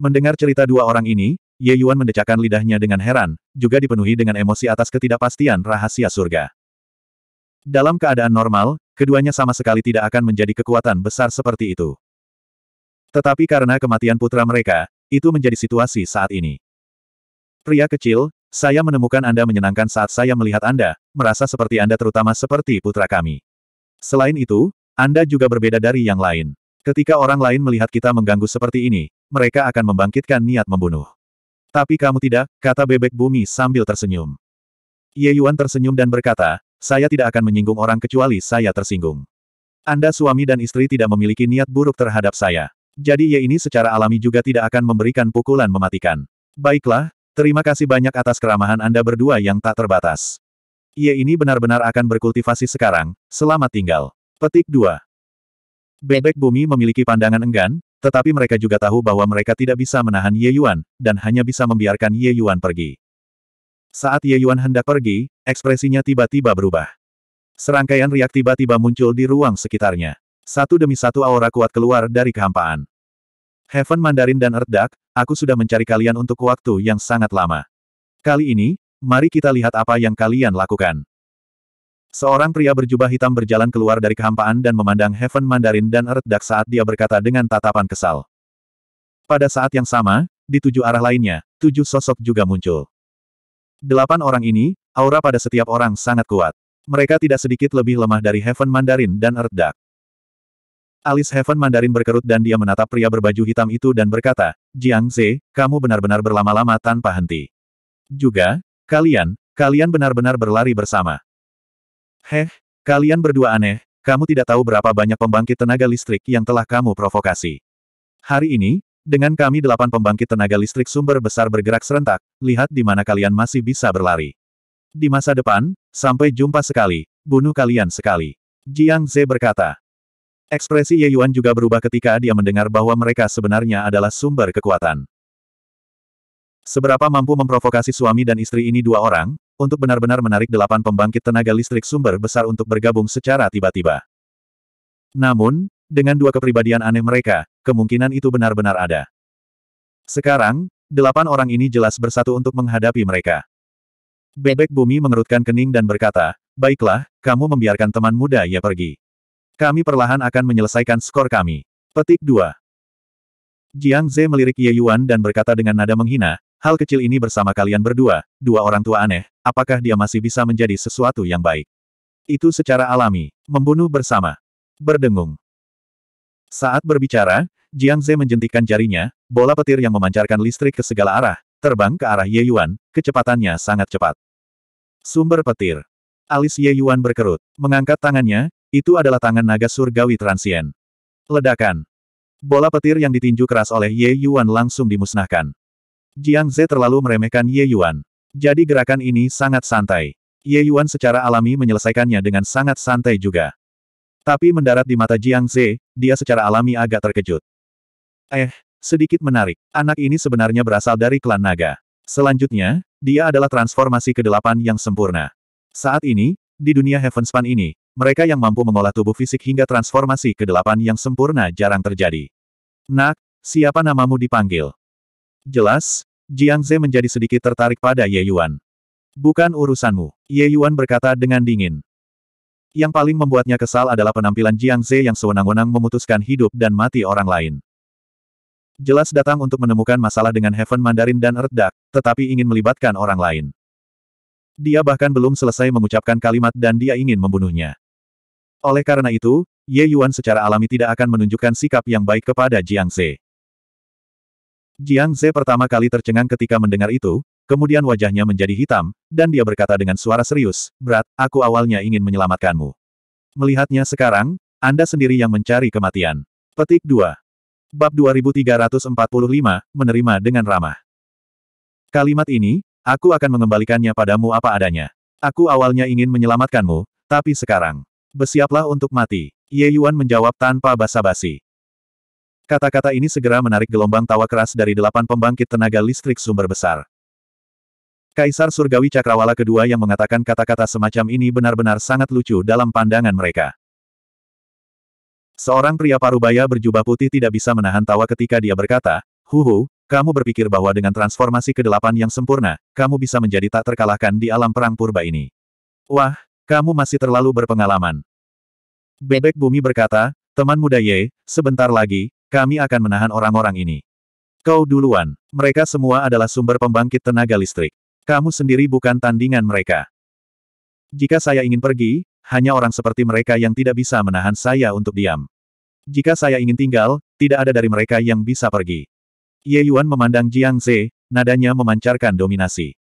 Mendengar cerita dua orang ini, Ye Yuan mendecakkan lidahnya dengan heran, juga dipenuhi dengan emosi atas ketidakpastian rahasia surga. Dalam keadaan normal, keduanya sama sekali tidak akan menjadi kekuatan besar seperti itu. Tetapi karena kematian putra mereka, itu menjadi situasi saat ini. Pria kecil, saya menemukan Anda menyenangkan saat saya melihat Anda, merasa seperti Anda terutama seperti putra kami. Selain itu, Anda juga berbeda dari yang lain. Ketika orang lain melihat kita mengganggu seperti ini, mereka akan membangkitkan niat membunuh. Tapi kamu tidak, kata bebek bumi sambil tersenyum. Ye Yuan tersenyum dan berkata, saya tidak akan menyinggung orang kecuali saya tersinggung. Anda suami dan istri tidak memiliki niat buruk terhadap saya. Jadi Ye ini secara alami juga tidak akan memberikan pukulan mematikan. Baiklah, Terima kasih banyak atas keramahan Anda berdua yang tak terbatas. Ia ini benar-benar akan berkultivasi sekarang, selamat tinggal. Petik 2. Bebek bumi memiliki pandangan enggan, tetapi mereka juga tahu bahwa mereka tidak bisa menahan Ye Yuan, dan hanya bisa membiarkan Ye Yuan pergi. Saat Ye Yuan hendak pergi, ekspresinya tiba-tiba berubah. Serangkaian riak tiba-tiba muncul di ruang sekitarnya. Satu demi satu aura kuat keluar dari kehampaan. Heaven Mandarin dan Erdak aku sudah mencari kalian untuk waktu yang sangat lama. Kali ini, mari kita lihat apa yang kalian lakukan. Seorang pria berjubah hitam berjalan keluar dari kehampaan dan memandang Heaven Mandarin dan Earth Duck saat dia berkata dengan tatapan kesal. Pada saat yang sama, di tujuh arah lainnya, tujuh sosok juga muncul. Delapan orang ini, aura pada setiap orang sangat kuat. Mereka tidak sedikit lebih lemah dari Heaven Mandarin dan Earth Duck. Alis Heaven Mandarin berkerut dan dia menatap pria berbaju hitam itu dan berkata, Jiang Ze, kamu benar-benar berlama-lama tanpa henti. Juga, kalian, kalian benar-benar berlari bersama. Heh, kalian berdua aneh, kamu tidak tahu berapa banyak pembangkit tenaga listrik yang telah kamu provokasi. Hari ini, dengan kami delapan pembangkit tenaga listrik sumber besar bergerak serentak, lihat di mana kalian masih bisa berlari. Di masa depan, sampai jumpa sekali, bunuh kalian sekali. Jiang Ze berkata. Ekspresi Ye Yuan juga berubah ketika dia mendengar bahwa mereka sebenarnya adalah sumber kekuatan. Seberapa mampu memprovokasi suami dan istri ini dua orang, untuk benar-benar menarik delapan pembangkit tenaga listrik sumber besar untuk bergabung secara tiba-tiba. Namun, dengan dua kepribadian aneh mereka, kemungkinan itu benar-benar ada. Sekarang, delapan orang ini jelas bersatu untuk menghadapi mereka. Bebek bumi mengerutkan kening dan berkata, Baiklah, kamu membiarkan teman muda ia pergi. Kami perlahan akan menyelesaikan skor kami. Petik 2. Jiang Ze melirik Ye Yuan dan berkata dengan nada menghina, hal kecil ini bersama kalian berdua, dua orang tua aneh, apakah dia masih bisa menjadi sesuatu yang baik? Itu secara alami, membunuh bersama. Berdengung. Saat berbicara, Jiang Ze menjentikkan jarinya, bola petir yang memancarkan listrik ke segala arah, terbang ke arah Ye Yuan, kecepatannya sangat cepat. Sumber petir. Alis Ye Yuan berkerut, mengangkat tangannya, itu adalah tangan naga surgawi transien. Ledakan. Bola petir yang ditinju keras oleh Ye Yuan langsung dimusnahkan. Jiang Zhe terlalu meremehkan Ye Yuan. Jadi gerakan ini sangat santai. Ye Yuan secara alami menyelesaikannya dengan sangat santai juga. Tapi mendarat di mata Jiang Zhe, dia secara alami agak terkejut. Eh, sedikit menarik. Anak ini sebenarnya berasal dari klan naga. Selanjutnya, dia adalah transformasi ke kedelapan yang sempurna. Saat ini, di dunia Heavenspan ini, mereka yang mampu mengolah tubuh fisik hingga transformasi ke delapan yang sempurna jarang terjadi. Nak, siapa namamu dipanggil? Jelas, Jiang Zhe menjadi sedikit tertarik pada Ye Yuan. Bukan urusanmu, Ye Yuan berkata dengan dingin. Yang paling membuatnya kesal adalah penampilan Jiang Zhe yang sewenang-wenang memutuskan hidup dan mati orang lain. Jelas datang untuk menemukan masalah dengan Heaven Mandarin dan Earth Duck, tetapi ingin melibatkan orang lain. Dia bahkan belum selesai mengucapkan kalimat dan dia ingin membunuhnya. Oleh karena itu, Ye Yuan secara alami tidak akan menunjukkan sikap yang baik kepada Jiang Ze. Jiang Ze pertama kali tercengang ketika mendengar itu, kemudian wajahnya menjadi hitam, dan dia berkata dengan suara serius, Berat, aku awalnya ingin menyelamatkanmu. Melihatnya sekarang, Anda sendiri yang mencari kematian. Petik 2. Bab 2345, menerima dengan ramah. Kalimat ini, aku akan mengembalikannya padamu apa adanya. Aku awalnya ingin menyelamatkanmu, tapi sekarang. Bersiaplah untuk mati. Ye Yuan menjawab tanpa basa-basi. Kata-kata ini segera menarik gelombang tawa keras dari delapan pembangkit tenaga listrik sumber besar. Kaisar Surgawi Cakrawala kedua yang mengatakan kata-kata semacam ini benar-benar sangat lucu dalam pandangan mereka. Seorang pria parubaya berjubah putih tidak bisa menahan tawa ketika dia berkata, Huhu, kamu berpikir bahwa dengan transformasi ke delapan yang sempurna, kamu bisa menjadi tak terkalahkan di alam perang purba ini. Wah, kamu masih terlalu berpengalaman. Bebek bumi berkata, teman muda Ye, sebentar lagi, kami akan menahan orang-orang ini. Kau duluan, mereka semua adalah sumber pembangkit tenaga listrik. Kamu sendiri bukan tandingan mereka. Jika saya ingin pergi, hanya orang seperti mereka yang tidak bisa menahan saya untuk diam. Jika saya ingin tinggal, tidak ada dari mereka yang bisa pergi. Ye Yuan memandang Jiang Ze, nadanya memancarkan dominasi.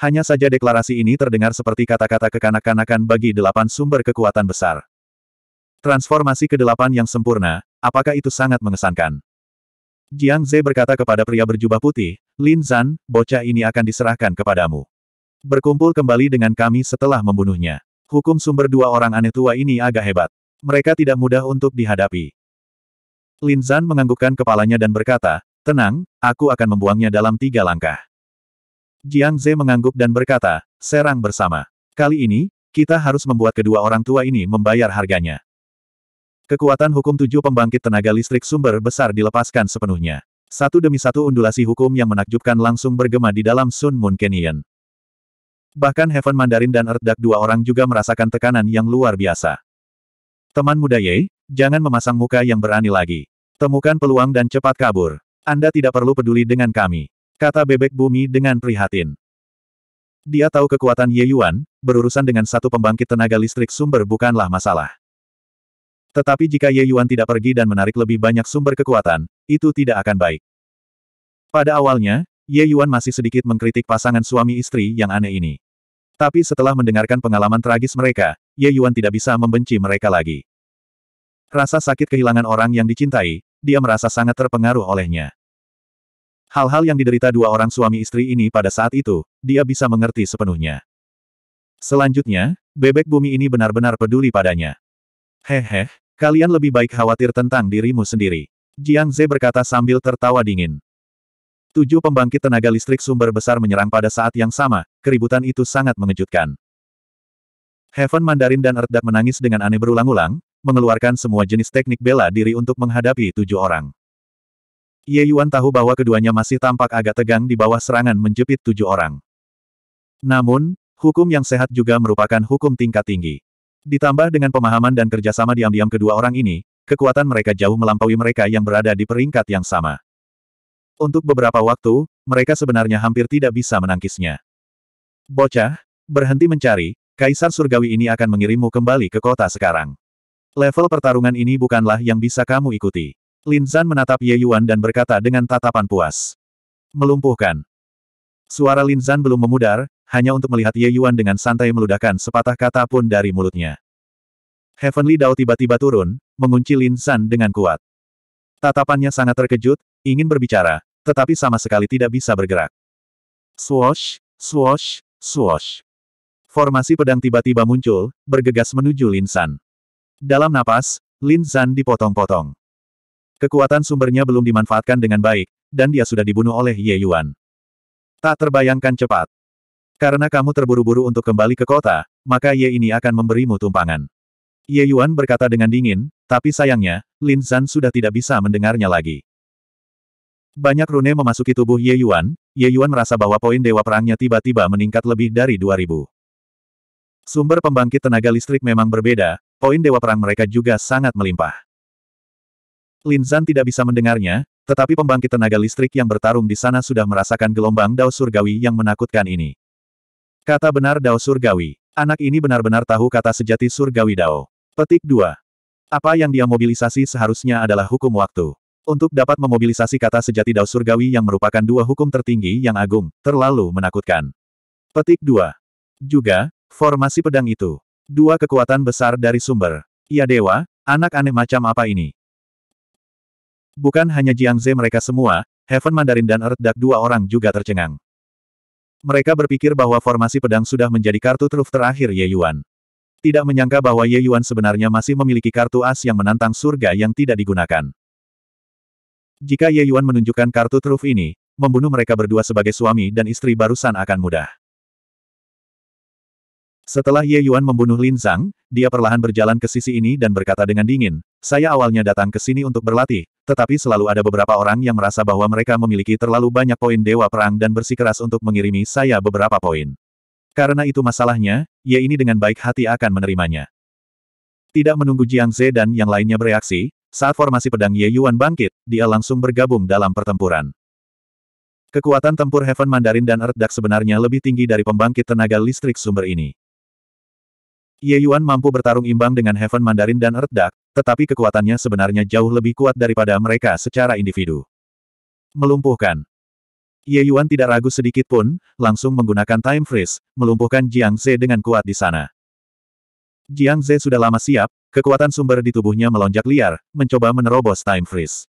Hanya saja deklarasi ini terdengar seperti kata-kata kekanak-kanakan bagi delapan sumber kekuatan besar. Transformasi ke delapan yang sempurna, apakah itu sangat mengesankan? Jiang Zhe berkata kepada pria berjubah putih, Lin Zan, bocah ini akan diserahkan kepadamu. Berkumpul kembali dengan kami setelah membunuhnya. Hukum sumber dua orang aneh tua ini agak hebat. Mereka tidak mudah untuk dihadapi. Lin Zan menganggukkan kepalanya dan berkata, Tenang, aku akan membuangnya dalam tiga langkah. Jiang Ze mengangguk dan berkata, serang bersama. Kali ini, kita harus membuat kedua orang tua ini membayar harganya. Kekuatan hukum tujuh pembangkit tenaga listrik sumber besar dilepaskan sepenuhnya. Satu demi satu undulasi hukum yang menakjubkan langsung bergema di dalam Sun Moon Canyon. Bahkan Heaven Mandarin dan Erdak dua orang juga merasakan tekanan yang luar biasa. Teman muda Ye, jangan memasang muka yang berani lagi. Temukan peluang dan cepat kabur. Anda tidak perlu peduli dengan kami kata bebek bumi dengan prihatin. Dia tahu kekuatan Ye Yuan, berurusan dengan satu pembangkit tenaga listrik sumber bukanlah masalah. Tetapi jika Ye Yuan tidak pergi dan menarik lebih banyak sumber kekuatan, itu tidak akan baik. Pada awalnya, Ye Yuan masih sedikit mengkritik pasangan suami istri yang aneh ini. Tapi setelah mendengarkan pengalaman tragis mereka, Ye Yuan tidak bisa membenci mereka lagi. Rasa sakit kehilangan orang yang dicintai, dia merasa sangat terpengaruh olehnya. Hal-hal yang diderita dua orang suami istri ini pada saat itu, dia bisa mengerti sepenuhnya. Selanjutnya, bebek bumi ini benar-benar peduli padanya. Hehe, kalian lebih baik khawatir tentang dirimu sendiri. Jiang Ze berkata sambil tertawa dingin. Tujuh pembangkit tenaga listrik sumber besar menyerang pada saat yang sama, keributan itu sangat mengejutkan. Heaven Mandarin dan Erdak menangis dengan aneh berulang-ulang, mengeluarkan semua jenis teknik bela diri untuk menghadapi tujuh orang. Ye Yuan tahu bahwa keduanya masih tampak agak tegang di bawah serangan menjepit tujuh orang. Namun, hukum yang sehat juga merupakan hukum tingkat tinggi. Ditambah dengan pemahaman dan kerjasama diam-diam kedua orang ini, kekuatan mereka jauh melampaui mereka yang berada di peringkat yang sama. Untuk beberapa waktu, mereka sebenarnya hampir tidak bisa menangkisnya. Bocah, berhenti mencari, Kaisar Surgawi ini akan mengirimmu kembali ke kota sekarang. Level pertarungan ini bukanlah yang bisa kamu ikuti. Lin Zan menatap Ye Yuan dan berkata dengan tatapan puas. Melumpuhkan. Suara Lin Zan belum memudar, hanya untuk melihat Ye Yuan dengan santai meludahkan sepatah kata pun dari mulutnya. Heavenly Dao tiba-tiba turun, mengunci Lin Zan dengan kuat. Tatapannya sangat terkejut, ingin berbicara, tetapi sama sekali tidak bisa bergerak. Swoosh, swoosh, swoosh. Formasi pedang tiba-tiba muncul, bergegas menuju Lin San. Dalam napas, Lin San dipotong-potong. Kekuatan sumbernya belum dimanfaatkan dengan baik, dan dia sudah dibunuh oleh Ye Yuan. Tak terbayangkan cepat. Karena kamu terburu-buru untuk kembali ke kota, maka Ye ini akan memberimu tumpangan. Ye Yuan berkata dengan dingin, tapi sayangnya, Lin Zhan sudah tidak bisa mendengarnya lagi. Banyak rune memasuki tubuh Ye Yuan, Ye Yuan merasa bahwa poin dewa perangnya tiba-tiba meningkat lebih dari 2000. Sumber pembangkit tenaga listrik memang berbeda, poin dewa perang mereka juga sangat melimpah. Linzan tidak bisa mendengarnya, tetapi pembangkit tenaga listrik yang bertarung di sana sudah merasakan gelombang Dao Surgawi yang menakutkan ini. Kata benar Dao Surgawi. Anak ini benar-benar tahu kata sejati Surgawi Dao. Petik 2. Apa yang dia mobilisasi seharusnya adalah hukum waktu. Untuk dapat memobilisasi kata sejati Dao Surgawi yang merupakan dua hukum tertinggi yang agung, terlalu menakutkan. Petik 2. Juga, formasi pedang itu. Dua kekuatan besar dari sumber. Ia dewa, anak aneh macam apa ini? Bukan hanya Jiang Zhe mereka semua, Heaven Mandarin dan Earth Duck dua orang juga tercengang. Mereka berpikir bahwa formasi pedang sudah menjadi kartu truf terakhir Ye Yuan. Tidak menyangka bahwa Ye Yuan sebenarnya masih memiliki kartu as yang menantang surga yang tidak digunakan. Jika Ye Yuan menunjukkan kartu truf ini, membunuh mereka berdua sebagai suami dan istri barusan akan mudah. Setelah Ye Yuan membunuh Lin Zhang, dia perlahan berjalan ke sisi ini dan berkata dengan dingin, saya awalnya datang ke sini untuk berlatih, tetapi selalu ada beberapa orang yang merasa bahwa mereka memiliki terlalu banyak poin dewa perang dan bersikeras untuk mengirimi saya beberapa poin. Karena itu masalahnya, Ye ini dengan baik hati akan menerimanya. Tidak menunggu Jiang Ze dan yang lainnya bereaksi, saat formasi pedang Ye Yuan bangkit, dia langsung bergabung dalam pertempuran. Kekuatan tempur Heaven Mandarin dan Earth Duck sebenarnya lebih tinggi dari pembangkit tenaga listrik sumber ini. Ye Yuan mampu bertarung imbang dengan Heaven Mandarin dan Earth Dark, tetapi kekuatannya sebenarnya jauh lebih kuat daripada mereka secara individu. Melumpuhkan. Ye Yuan tidak ragu sedikit pun, langsung menggunakan Time Freeze, melumpuhkan Jiang Zhe dengan kuat di sana. Jiang Zhe sudah lama siap, kekuatan sumber di tubuhnya melonjak liar, mencoba menerobos Time Freeze.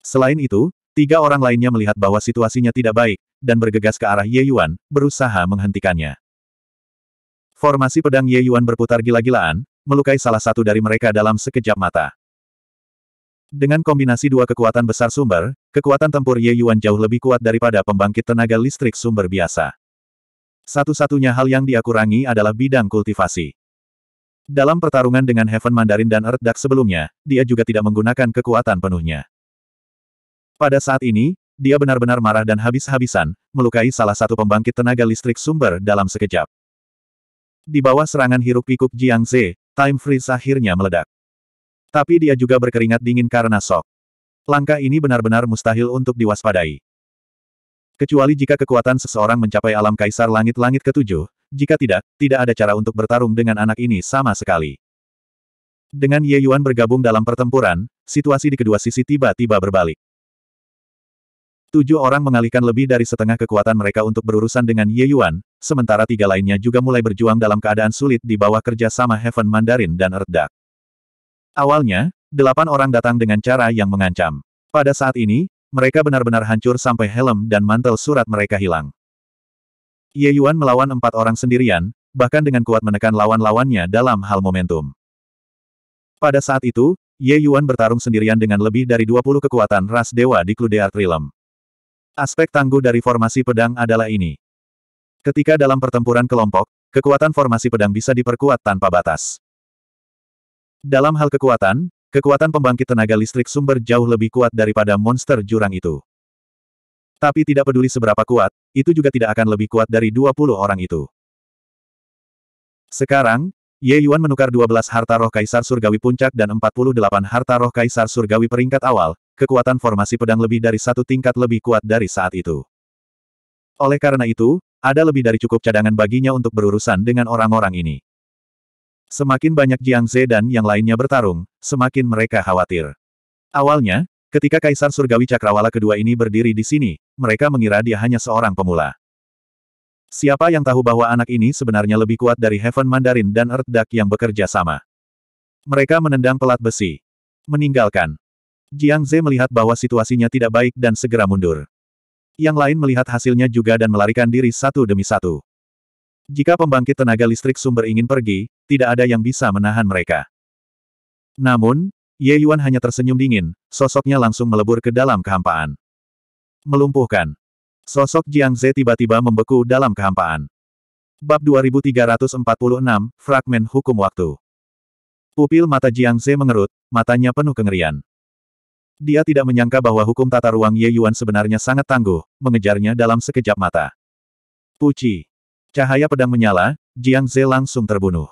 Selain itu, tiga orang lainnya melihat bahwa situasinya tidak baik, dan bergegas ke arah Ye Yuan, berusaha menghentikannya. Formasi pedang Ye Yuan berputar gila-gilaan, melukai salah satu dari mereka dalam sekejap mata. Dengan kombinasi dua kekuatan besar sumber, kekuatan tempur Ye Yuan jauh lebih kuat daripada pembangkit tenaga listrik sumber biasa. Satu-satunya hal yang dia kurangi adalah bidang kultivasi. Dalam pertarungan dengan Heaven Mandarin dan Earth Duck sebelumnya, dia juga tidak menggunakan kekuatan penuhnya. Pada saat ini, dia benar-benar marah dan habis-habisan, melukai salah satu pembangkit tenaga listrik sumber dalam sekejap. Di bawah serangan hiruk-pikuk Jiang Ze, time freeze akhirnya meledak. Tapi dia juga berkeringat dingin karena sok. Langkah ini benar-benar mustahil untuk diwaspadai. Kecuali jika kekuatan seseorang mencapai alam kaisar langit-langit ketujuh, jika tidak, tidak ada cara untuk bertarung dengan anak ini sama sekali. Dengan Ye Yuan bergabung dalam pertempuran, situasi di kedua sisi tiba-tiba berbalik. Tujuh orang mengalihkan lebih dari setengah kekuatan mereka untuk berurusan dengan Ye Yuan, sementara tiga lainnya juga mulai berjuang dalam keadaan sulit di bawah kerja sama Heaven Mandarin dan Earth Duck. Awalnya, delapan orang datang dengan cara yang mengancam. Pada saat ini, mereka benar-benar hancur sampai helm dan mantel surat mereka hilang. Ye Yuan melawan empat orang sendirian, bahkan dengan kuat menekan lawan-lawannya dalam hal momentum. Pada saat itu, Ye Yuan bertarung sendirian dengan lebih dari 20 kekuatan ras dewa di Kludear Realm. Aspek tangguh dari formasi pedang adalah ini. Ketika dalam pertempuran kelompok, kekuatan formasi pedang bisa diperkuat tanpa batas. Dalam hal kekuatan, kekuatan pembangkit tenaga listrik sumber jauh lebih kuat daripada monster jurang itu. Tapi tidak peduli seberapa kuat, itu juga tidak akan lebih kuat dari 20 orang itu. Sekarang, Ye Yuan menukar 12 harta roh kaisar surgawi puncak dan 48 harta roh kaisar surgawi peringkat awal, kekuatan formasi pedang lebih dari satu tingkat lebih kuat dari saat itu. Oleh karena itu, ada lebih dari cukup cadangan baginya untuk berurusan dengan orang-orang ini. Semakin banyak Jiang Zhe dan yang lainnya bertarung, semakin mereka khawatir. Awalnya, ketika Kaisar Surgawi Cakrawala kedua ini berdiri di sini, mereka mengira dia hanya seorang pemula. Siapa yang tahu bahwa anak ini sebenarnya lebih kuat dari Heaven Mandarin dan Earth Duck yang bekerja sama? Mereka menendang pelat besi. Meninggalkan. Jiang Zhe melihat bahwa situasinya tidak baik dan segera mundur. Yang lain melihat hasilnya juga dan melarikan diri satu demi satu. Jika pembangkit tenaga listrik sumber ingin pergi, tidak ada yang bisa menahan mereka. Namun, Ye Yuan hanya tersenyum dingin, sosoknya langsung melebur ke dalam kehampaan. Melumpuhkan. Sosok Jiang Zhe tiba-tiba membeku dalam kehampaan. Bab 2346, Fragmen Hukum Waktu. Pupil mata Jiang Zhe mengerut, matanya penuh kengerian. Dia tidak menyangka bahwa hukum tata ruang Ye Yuan sebenarnya sangat tangguh, mengejarnya dalam sekejap mata. Puci. Cahaya pedang menyala, Jiang Ze langsung terbunuh.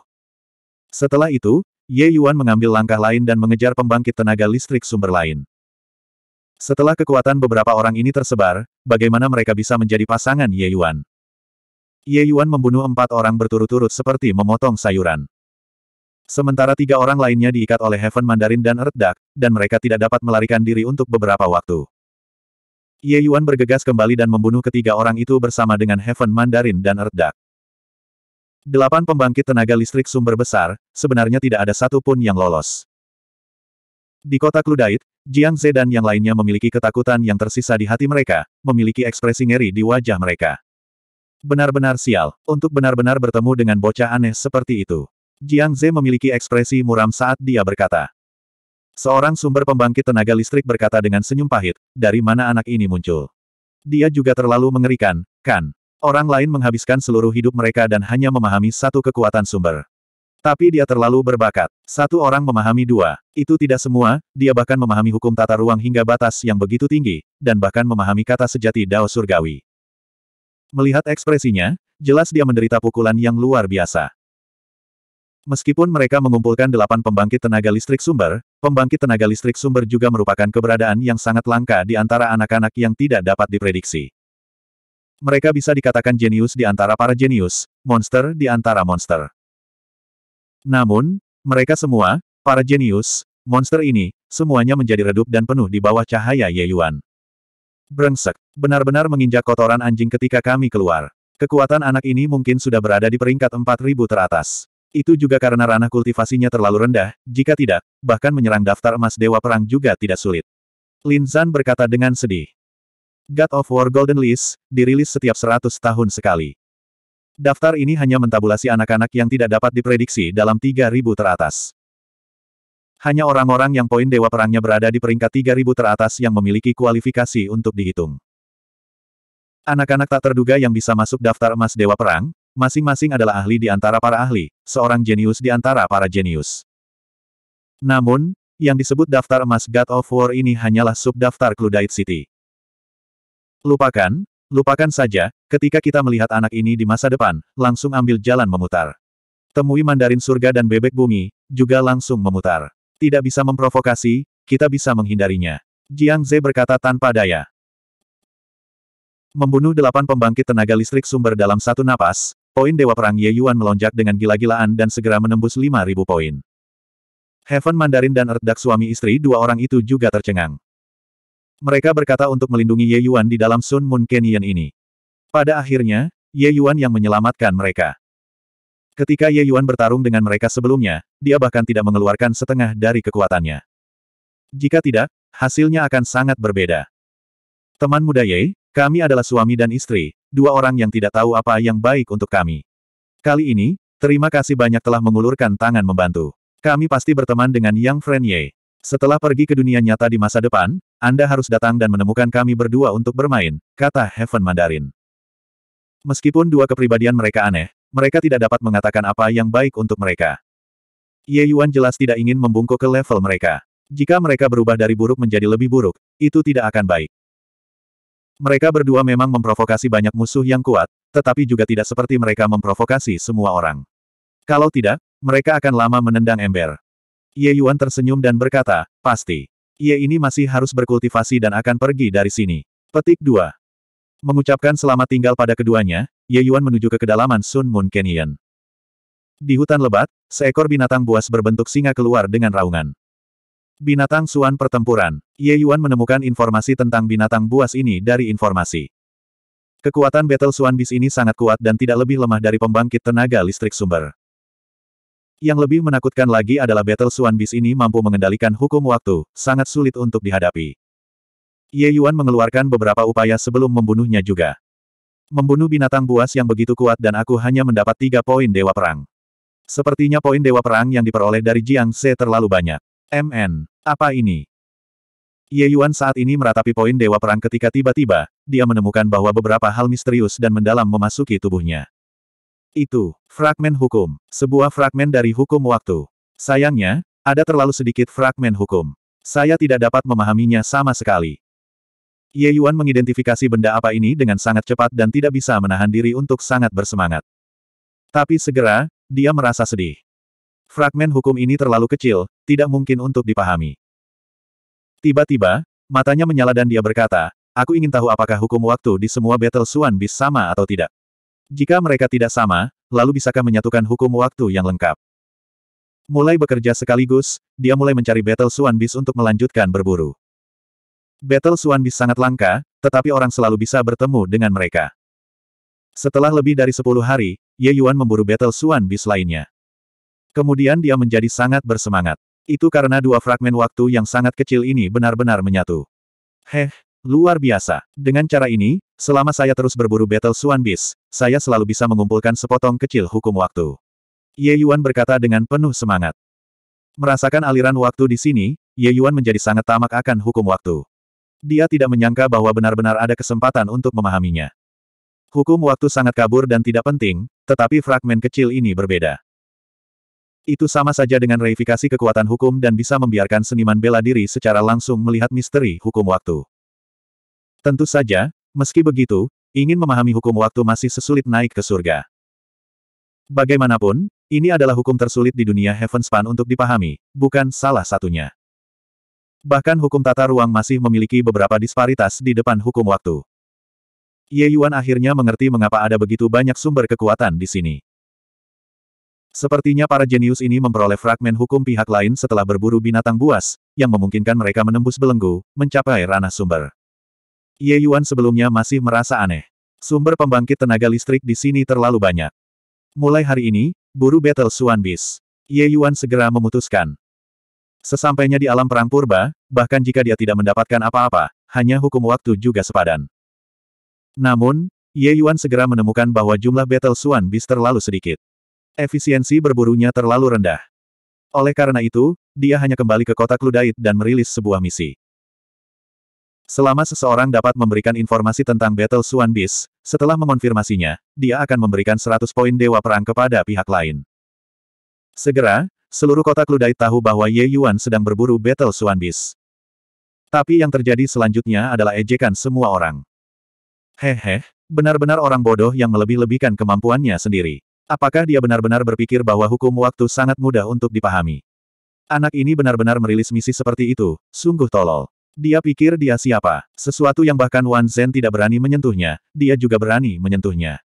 Setelah itu, Ye Yuan mengambil langkah lain dan mengejar pembangkit tenaga listrik sumber lain. Setelah kekuatan beberapa orang ini tersebar, bagaimana mereka bisa menjadi pasangan Ye Yuan? Ye Yuan membunuh empat orang berturut-turut seperti memotong sayuran. Sementara tiga orang lainnya diikat oleh Heaven Mandarin dan Earth Duck, dan mereka tidak dapat melarikan diri untuk beberapa waktu. Ye Yuan bergegas kembali dan membunuh ketiga orang itu bersama dengan Heaven Mandarin dan Earth Duck. Delapan pembangkit tenaga listrik sumber besar, sebenarnya tidak ada satu pun yang lolos. Di kota Kludait, Jiang Ze dan yang lainnya memiliki ketakutan yang tersisa di hati mereka, memiliki ekspresi ngeri di wajah mereka. Benar-benar sial, untuk benar-benar bertemu dengan bocah aneh seperti itu. Jiang Zhe memiliki ekspresi muram saat dia berkata. Seorang sumber pembangkit tenaga listrik berkata dengan senyum pahit, dari mana anak ini muncul. Dia juga terlalu mengerikan, kan? Orang lain menghabiskan seluruh hidup mereka dan hanya memahami satu kekuatan sumber. Tapi dia terlalu berbakat. Satu orang memahami dua. Itu tidak semua, dia bahkan memahami hukum tata ruang hingga batas yang begitu tinggi, dan bahkan memahami kata sejati Dao Surgawi. Melihat ekspresinya, jelas dia menderita pukulan yang luar biasa. Meskipun mereka mengumpulkan delapan pembangkit tenaga listrik sumber, pembangkit tenaga listrik sumber juga merupakan keberadaan yang sangat langka di antara anak-anak yang tidak dapat diprediksi. Mereka bisa dikatakan jenius di antara para jenius, monster di antara monster. Namun, mereka semua, para jenius, monster ini, semuanya menjadi redup dan penuh di bawah cahaya Ye Yuan. Brengsek, benar-benar menginjak kotoran anjing ketika kami keluar. Kekuatan anak ini mungkin sudah berada di peringkat 4000 teratas. Itu juga karena ranah kultivasinya terlalu rendah, jika tidak, bahkan menyerang daftar emas Dewa Perang juga tidak sulit. Lin Zan berkata dengan sedih. God of War Golden List, dirilis setiap 100 tahun sekali. Daftar ini hanya mentabulasi anak-anak yang tidak dapat diprediksi dalam 3.000 teratas. Hanya orang-orang yang poin Dewa Perangnya berada di peringkat 3.000 teratas yang memiliki kualifikasi untuk dihitung. Anak-anak tak terduga yang bisa masuk daftar emas Dewa Perang, Masing-masing adalah ahli di antara para ahli, seorang jenius di antara para jenius. Namun, yang disebut daftar emas God of War ini hanyalah subdaftar Cludite City. Lupakan, lupakan saja, ketika kita melihat anak ini di masa depan, langsung ambil jalan memutar. Temui Mandarin Surga dan Bebek Bumi, juga langsung memutar. Tidak bisa memprovokasi, kita bisa menghindarinya. Jiang Ze berkata tanpa daya. Membunuh delapan pembangkit tenaga listrik sumber dalam satu napas, Poin Dewa Perang Ye Yuan melonjak dengan gila-gilaan dan segera menembus 5.000 poin. Heaven Mandarin dan Erdak suami istri dua orang itu juga tercengang. Mereka berkata untuk melindungi Ye Yuan di dalam Sun Moon Canyon ini. Pada akhirnya, Ye Yuan yang menyelamatkan mereka. Ketika Ye Yuan bertarung dengan mereka sebelumnya, dia bahkan tidak mengeluarkan setengah dari kekuatannya. Jika tidak, hasilnya akan sangat berbeda. Teman muda Ye, kami adalah suami dan istri, dua orang yang tidak tahu apa yang baik untuk kami. Kali ini, terima kasih banyak telah mengulurkan tangan membantu. Kami pasti berteman dengan Yang Frenye. Setelah pergi ke dunia nyata di masa depan, Anda harus datang dan menemukan kami berdua untuk bermain, kata Heaven Mandarin. Meskipun dua kepribadian mereka aneh, mereka tidak dapat mengatakan apa yang baik untuk mereka. Ye Yuan jelas tidak ingin membungkuk ke level mereka. Jika mereka berubah dari buruk menjadi lebih buruk, itu tidak akan baik. Mereka berdua memang memprovokasi banyak musuh yang kuat, tetapi juga tidak seperti mereka memprovokasi semua orang. Kalau tidak, mereka akan lama menendang ember. Ye Yuan tersenyum dan berkata, pasti. Ye ini masih harus berkultivasi dan akan pergi dari sini. Petik 2. Mengucapkan selamat tinggal pada keduanya, Ye Yuan menuju ke kedalaman Sun Moon Canyon. Di hutan lebat, seekor binatang buas berbentuk singa keluar dengan raungan. Binatang Suan Pertempuran. Ye Yuan menemukan informasi tentang binatang buas ini dari informasi. Kekuatan Battle Suan Bis ini sangat kuat dan tidak lebih lemah dari pembangkit tenaga listrik sumber. Yang lebih menakutkan lagi adalah Battle Suan Bis ini mampu mengendalikan hukum waktu, sangat sulit untuk dihadapi. Ye Yuan mengeluarkan beberapa upaya sebelum membunuhnya juga. Membunuh binatang buas yang begitu kuat dan aku hanya mendapat tiga poin Dewa Perang. Sepertinya poin Dewa Perang yang diperoleh dari Jiang Se terlalu banyak. MN. Apa ini? Ye Yuan saat ini meratapi poin Dewa Perang ketika tiba-tiba, dia menemukan bahwa beberapa hal misterius dan mendalam memasuki tubuhnya. Itu, fragmen hukum, sebuah fragmen dari hukum waktu. Sayangnya, ada terlalu sedikit fragmen hukum. Saya tidak dapat memahaminya sama sekali. Ye Yuan mengidentifikasi benda apa ini dengan sangat cepat dan tidak bisa menahan diri untuk sangat bersemangat. Tapi segera, dia merasa sedih. Fragmen hukum ini terlalu kecil, tidak mungkin untuk dipahami. Tiba-tiba, matanya menyala dan dia berkata, Aku ingin tahu apakah hukum waktu di semua battle Suan Bis sama atau tidak. Jika mereka tidak sama, lalu bisakah menyatukan hukum waktu yang lengkap? Mulai bekerja sekaligus, dia mulai mencari battle Suan Bis untuk melanjutkan berburu. Battle Suan Bis sangat langka, tetapi orang selalu bisa bertemu dengan mereka. Setelah lebih dari 10 hari, Ye Yuan memburu battle Suan Bis lainnya. Kemudian dia menjadi sangat bersemangat. Itu karena dua fragmen waktu yang sangat kecil ini benar-benar menyatu. Heh, luar biasa. Dengan cara ini, selama saya terus berburu Battle Swan Beast, saya selalu bisa mengumpulkan sepotong kecil hukum waktu. Ye Yuan berkata dengan penuh semangat. Merasakan aliran waktu di sini, Ye Yuan menjadi sangat tamak akan hukum waktu. Dia tidak menyangka bahwa benar-benar ada kesempatan untuk memahaminya. Hukum waktu sangat kabur dan tidak penting, tetapi fragmen kecil ini berbeda. Itu sama saja dengan reifikasi kekuatan hukum dan bisa membiarkan seniman bela diri secara langsung melihat misteri hukum waktu. Tentu saja, meski begitu, ingin memahami hukum waktu masih sesulit naik ke surga. Bagaimanapun, ini adalah hukum tersulit di dunia Heavenspan untuk dipahami, bukan salah satunya. Bahkan hukum tata ruang masih memiliki beberapa disparitas di depan hukum waktu. Ye Yuan akhirnya mengerti mengapa ada begitu banyak sumber kekuatan di sini. Sepertinya para jenius ini memperoleh fragmen hukum pihak lain setelah berburu binatang buas, yang memungkinkan mereka menembus belenggu, mencapai ranah sumber. Ye Yuan sebelumnya masih merasa aneh. Sumber pembangkit tenaga listrik di sini terlalu banyak. Mulai hari ini, buru battle Suan Bis. Ye Yuan segera memutuskan. Sesampainya di alam perang purba, bahkan jika dia tidak mendapatkan apa-apa, hanya hukum waktu juga sepadan. Namun, Ye Yuan segera menemukan bahwa jumlah battle Suan Bis terlalu sedikit. Efisiensi berburunya terlalu rendah. Oleh karena itu, dia hanya kembali ke kota Kludait dan merilis sebuah misi. Selama seseorang dapat memberikan informasi tentang Battle Swan Beast, setelah mengonfirmasinya, dia akan memberikan 100 poin dewa perang kepada pihak lain. Segera, seluruh kota Kludait tahu bahwa Ye Yuan sedang berburu Battle Swan Beast. Tapi yang terjadi selanjutnya adalah ejekan semua orang. Hehe, benar-benar orang bodoh yang melebih-lebihkan kemampuannya sendiri. Apakah dia benar-benar berpikir bahwa hukum waktu sangat mudah untuk dipahami? Anak ini benar-benar merilis misi seperti itu, sungguh tolol. Dia pikir dia siapa, sesuatu yang bahkan Wan Zhen tidak berani menyentuhnya, dia juga berani menyentuhnya.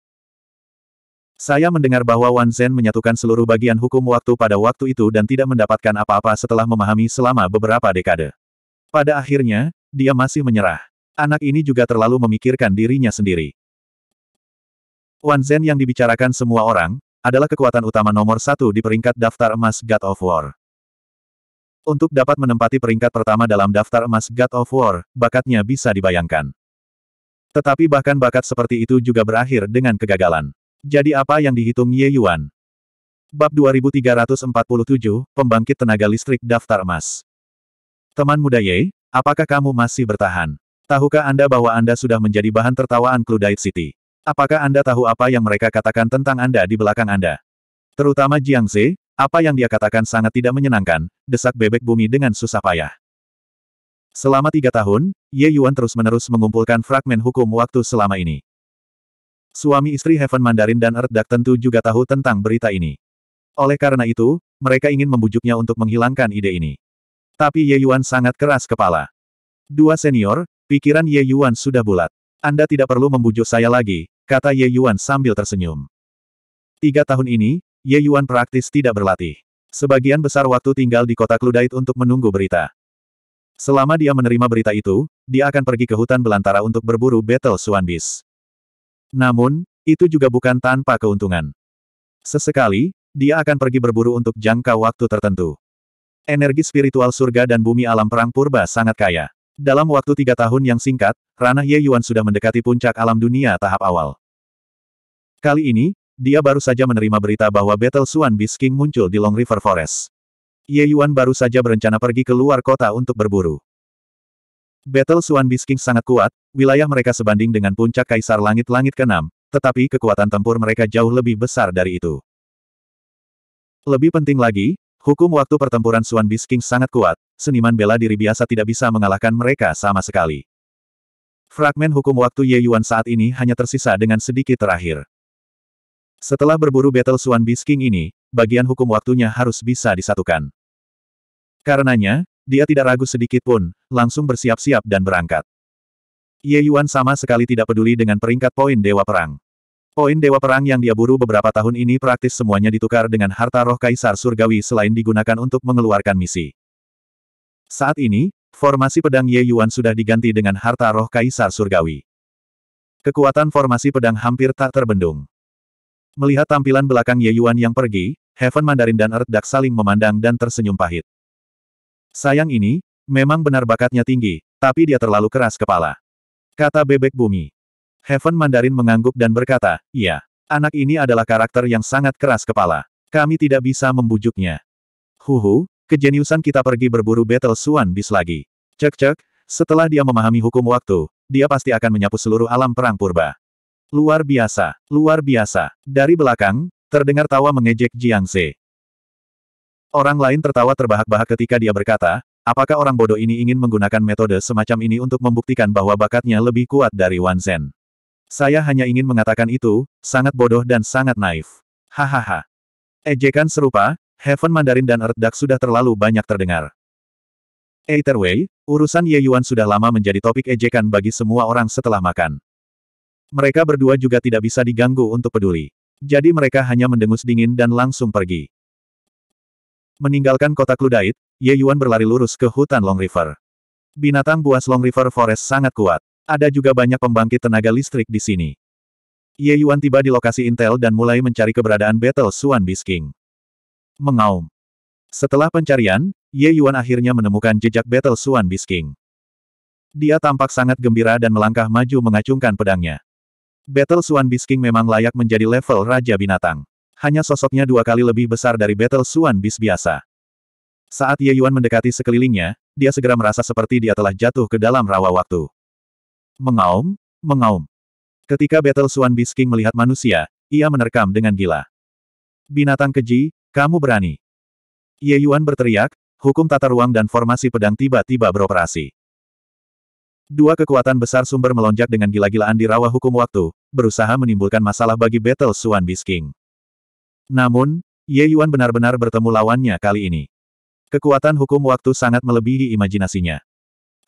Saya mendengar bahwa Wan Zhen menyatukan seluruh bagian hukum waktu pada waktu itu dan tidak mendapatkan apa-apa setelah memahami selama beberapa dekade. Pada akhirnya, dia masih menyerah. Anak ini juga terlalu memikirkan dirinya sendiri. Wan Zhen yang dibicarakan semua orang, adalah kekuatan utama nomor satu di peringkat daftar emas God of War. Untuk dapat menempati peringkat pertama dalam daftar emas God of War, bakatnya bisa dibayangkan. Tetapi bahkan bakat seperti itu juga berakhir dengan kegagalan. Jadi apa yang dihitung Ye Yuan? Bab 2347, Pembangkit Tenaga Listrik Daftar Emas. Teman muda Ye, apakah kamu masih bertahan? Tahukah Anda bahwa Anda sudah menjadi bahan tertawaan Cludite City? Apakah Anda tahu apa yang mereka katakan tentang Anda di belakang Anda? Terutama Jiang Ze, apa yang dia katakan sangat tidak menyenangkan, desak bebek bumi dengan susah payah. Selama tiga tahun, Ye Yuan terus-menerus mengumpulkan fragmen hukum waktu selama ini. Suami istri Heaven Mandarin dan Earth Duck tentu juga tahu tentang berita ini. Oleh karena itu, mereka ingin membujuknya untuk menghilangkan ide ini. Tapi Ye Yuan sangat keras kepala. Dua senior, pikiran Ye Yuan sudah bulat. Anda tidak perlu membujuk saya lagi, kata Ye Yuan sambil tersenyum. Tiga tahun ini, Ye Yuan praktis tidak berlatih. Sebagian besar waktu tinggal di kota Kludait untuk menunggu berita. Selama dia menerima berita itu, dia akan pergi ke hutan belantara untuk berburu battle suanbis. Namun, itu juga bukan tanpa keuntungan. Sesekali, dia akan pergi berburu untuk jangka waktu tertentu. Energi spiritual surga dan bumi alam perang purba sangat kaya. Dalam waktu tiga tahun yang singkat, ranah Ye Yuan sudah mendekati puncak alam dunia tahap awal. Kali ini, dia baru saja menerima berita bahwa Battle Swan Beast King muncul di Long River Forest. Ye Yuan baru saja berencana pergi ke luar kota untuk berburu. Battle Swan Beast King sangat kuat, wilayah mereka sebanding dengan puncak Kaisar Langit-Langit ke-6, tetapi kekuatan tempur mereka jauh lebih besar dari itu. Lebih penting lagi, hukum waktu pertempuran Swan Beast King sangat kuat, seniman bela diri biasa tidak bisa mengalahkan mereka sama sekali. Fragmen hukum waktu Ye Yuan saat ini hanya tersisa dengan sedikit terakhir. Setelah berburu battle Suan Bisking ini, bagian hukum waktunya harus bisa disatukan. Karenanya, dia tidak ragu sedikit pun, langsung bersiap-siap dan berangkat. Ye Yuan sama sekali tidak peduli dengan peringkat poin Dewa Perang. Poin Dewa Perang yang dia buru beberapa tahun ini praktis semuanya ditukar dengan harta roh Kaisar Surgawi selain digunakan untuk mengeluarkan misi. Saat ini, formasi pedang Ye Yuan sudah diganti dengan harta roh Kaisar Surgawi. Kekuatan formasi pedang hampir tak terbendung. Melihat tampilan belakang Ye Yuan yang pergi, Heaven Mandarin dan Earth Duck saling memandang dan tersenyum pahit. Sayang ini, memang benar bakatnya tinggi, tapi dia terlalu keras kepala. Kata bebek bumi. Heaven Mandarin mengangguk dan berkata, ya anak ini adalah karakter yang sangat keras kepala. Kami tidak bisa membujuknya. Huhu, Kejeniusan kita pergi berburu Battle Suan Bis lagi. Cek-cek, setelah dia memahami hukum waktu, dia pasti akan menyapu seluruh alam perang purba. Luar biasa, luar biasa. Dari belakang, terdengar tawa mengejek Jiang Ze. Orang lain tertawa terbahak-bahak ketika dia berkata, apakah orang bodoh ini ingin menggunakan metode semacam ini untuk membuktikan bahwa bakatnya lebih kuat dari Wan Zhen. Saya hanya ingin mengatakan itu, sangat bodoh dan sangat naif. Hahaha. Ejekan serupa, Heaven Mandarin dan Earth Duck sudah terlalu banyak terdengar. Either way, urusan Ye Yuan sudah lama menjadi topik ejekan bagi semua orang setelah makan. Mereka berdua juga tidak bisa diganggu untuk peduli. Jadi mereka hanya mendengus dingin dan langsung pergi. Meninggalkan kota Kludait, Ye Yuan berlari lurus ke hutan Long River. Binatang buas Long River Forest sangat kuat. Ada juga banyak pembangkit tenaga listrik di sini. Ye Yuan tiba di lokasi intel dan mulai mencari keberadaan Battle Swan Bisking mengaum. Setelah pencarian, Ye Yuan akhirnya menemukan jejak battle Suan Bisking. Dia tampak sangat gembira dan melangkah maju mengacungkan pedangnya. Battle Suan Bisking memang layak menjadi level Raja Binatang. Hanya sosoknya dua kali lebih besar dari Battle Suan Bis biasa. Saat Ye Yuan mendekati sekelilingnya, dia segera merasa seperti dia telah jatuh ke dalam rawa waktu. Mengaum, mengaum. Ketika Battle Suan Bisking melihat manusia, ia menerkam dengan gila. Binatang keji, kamu berani. Ye Yuan berteriak, hukum tata ruang dan formasi pedang tiba-tiba beroperasi. Dua kekuatan besar sumber melonjak dengan gila-gilaan di rawa hukum waktu, berusaha menimbulkan masalah bagi Battle Suan Bisking. Namun, Ye Yuan benar-benar bertemu lawannya kali ini. Kekuatan hukum waktu sangat melebihi imajinasinya.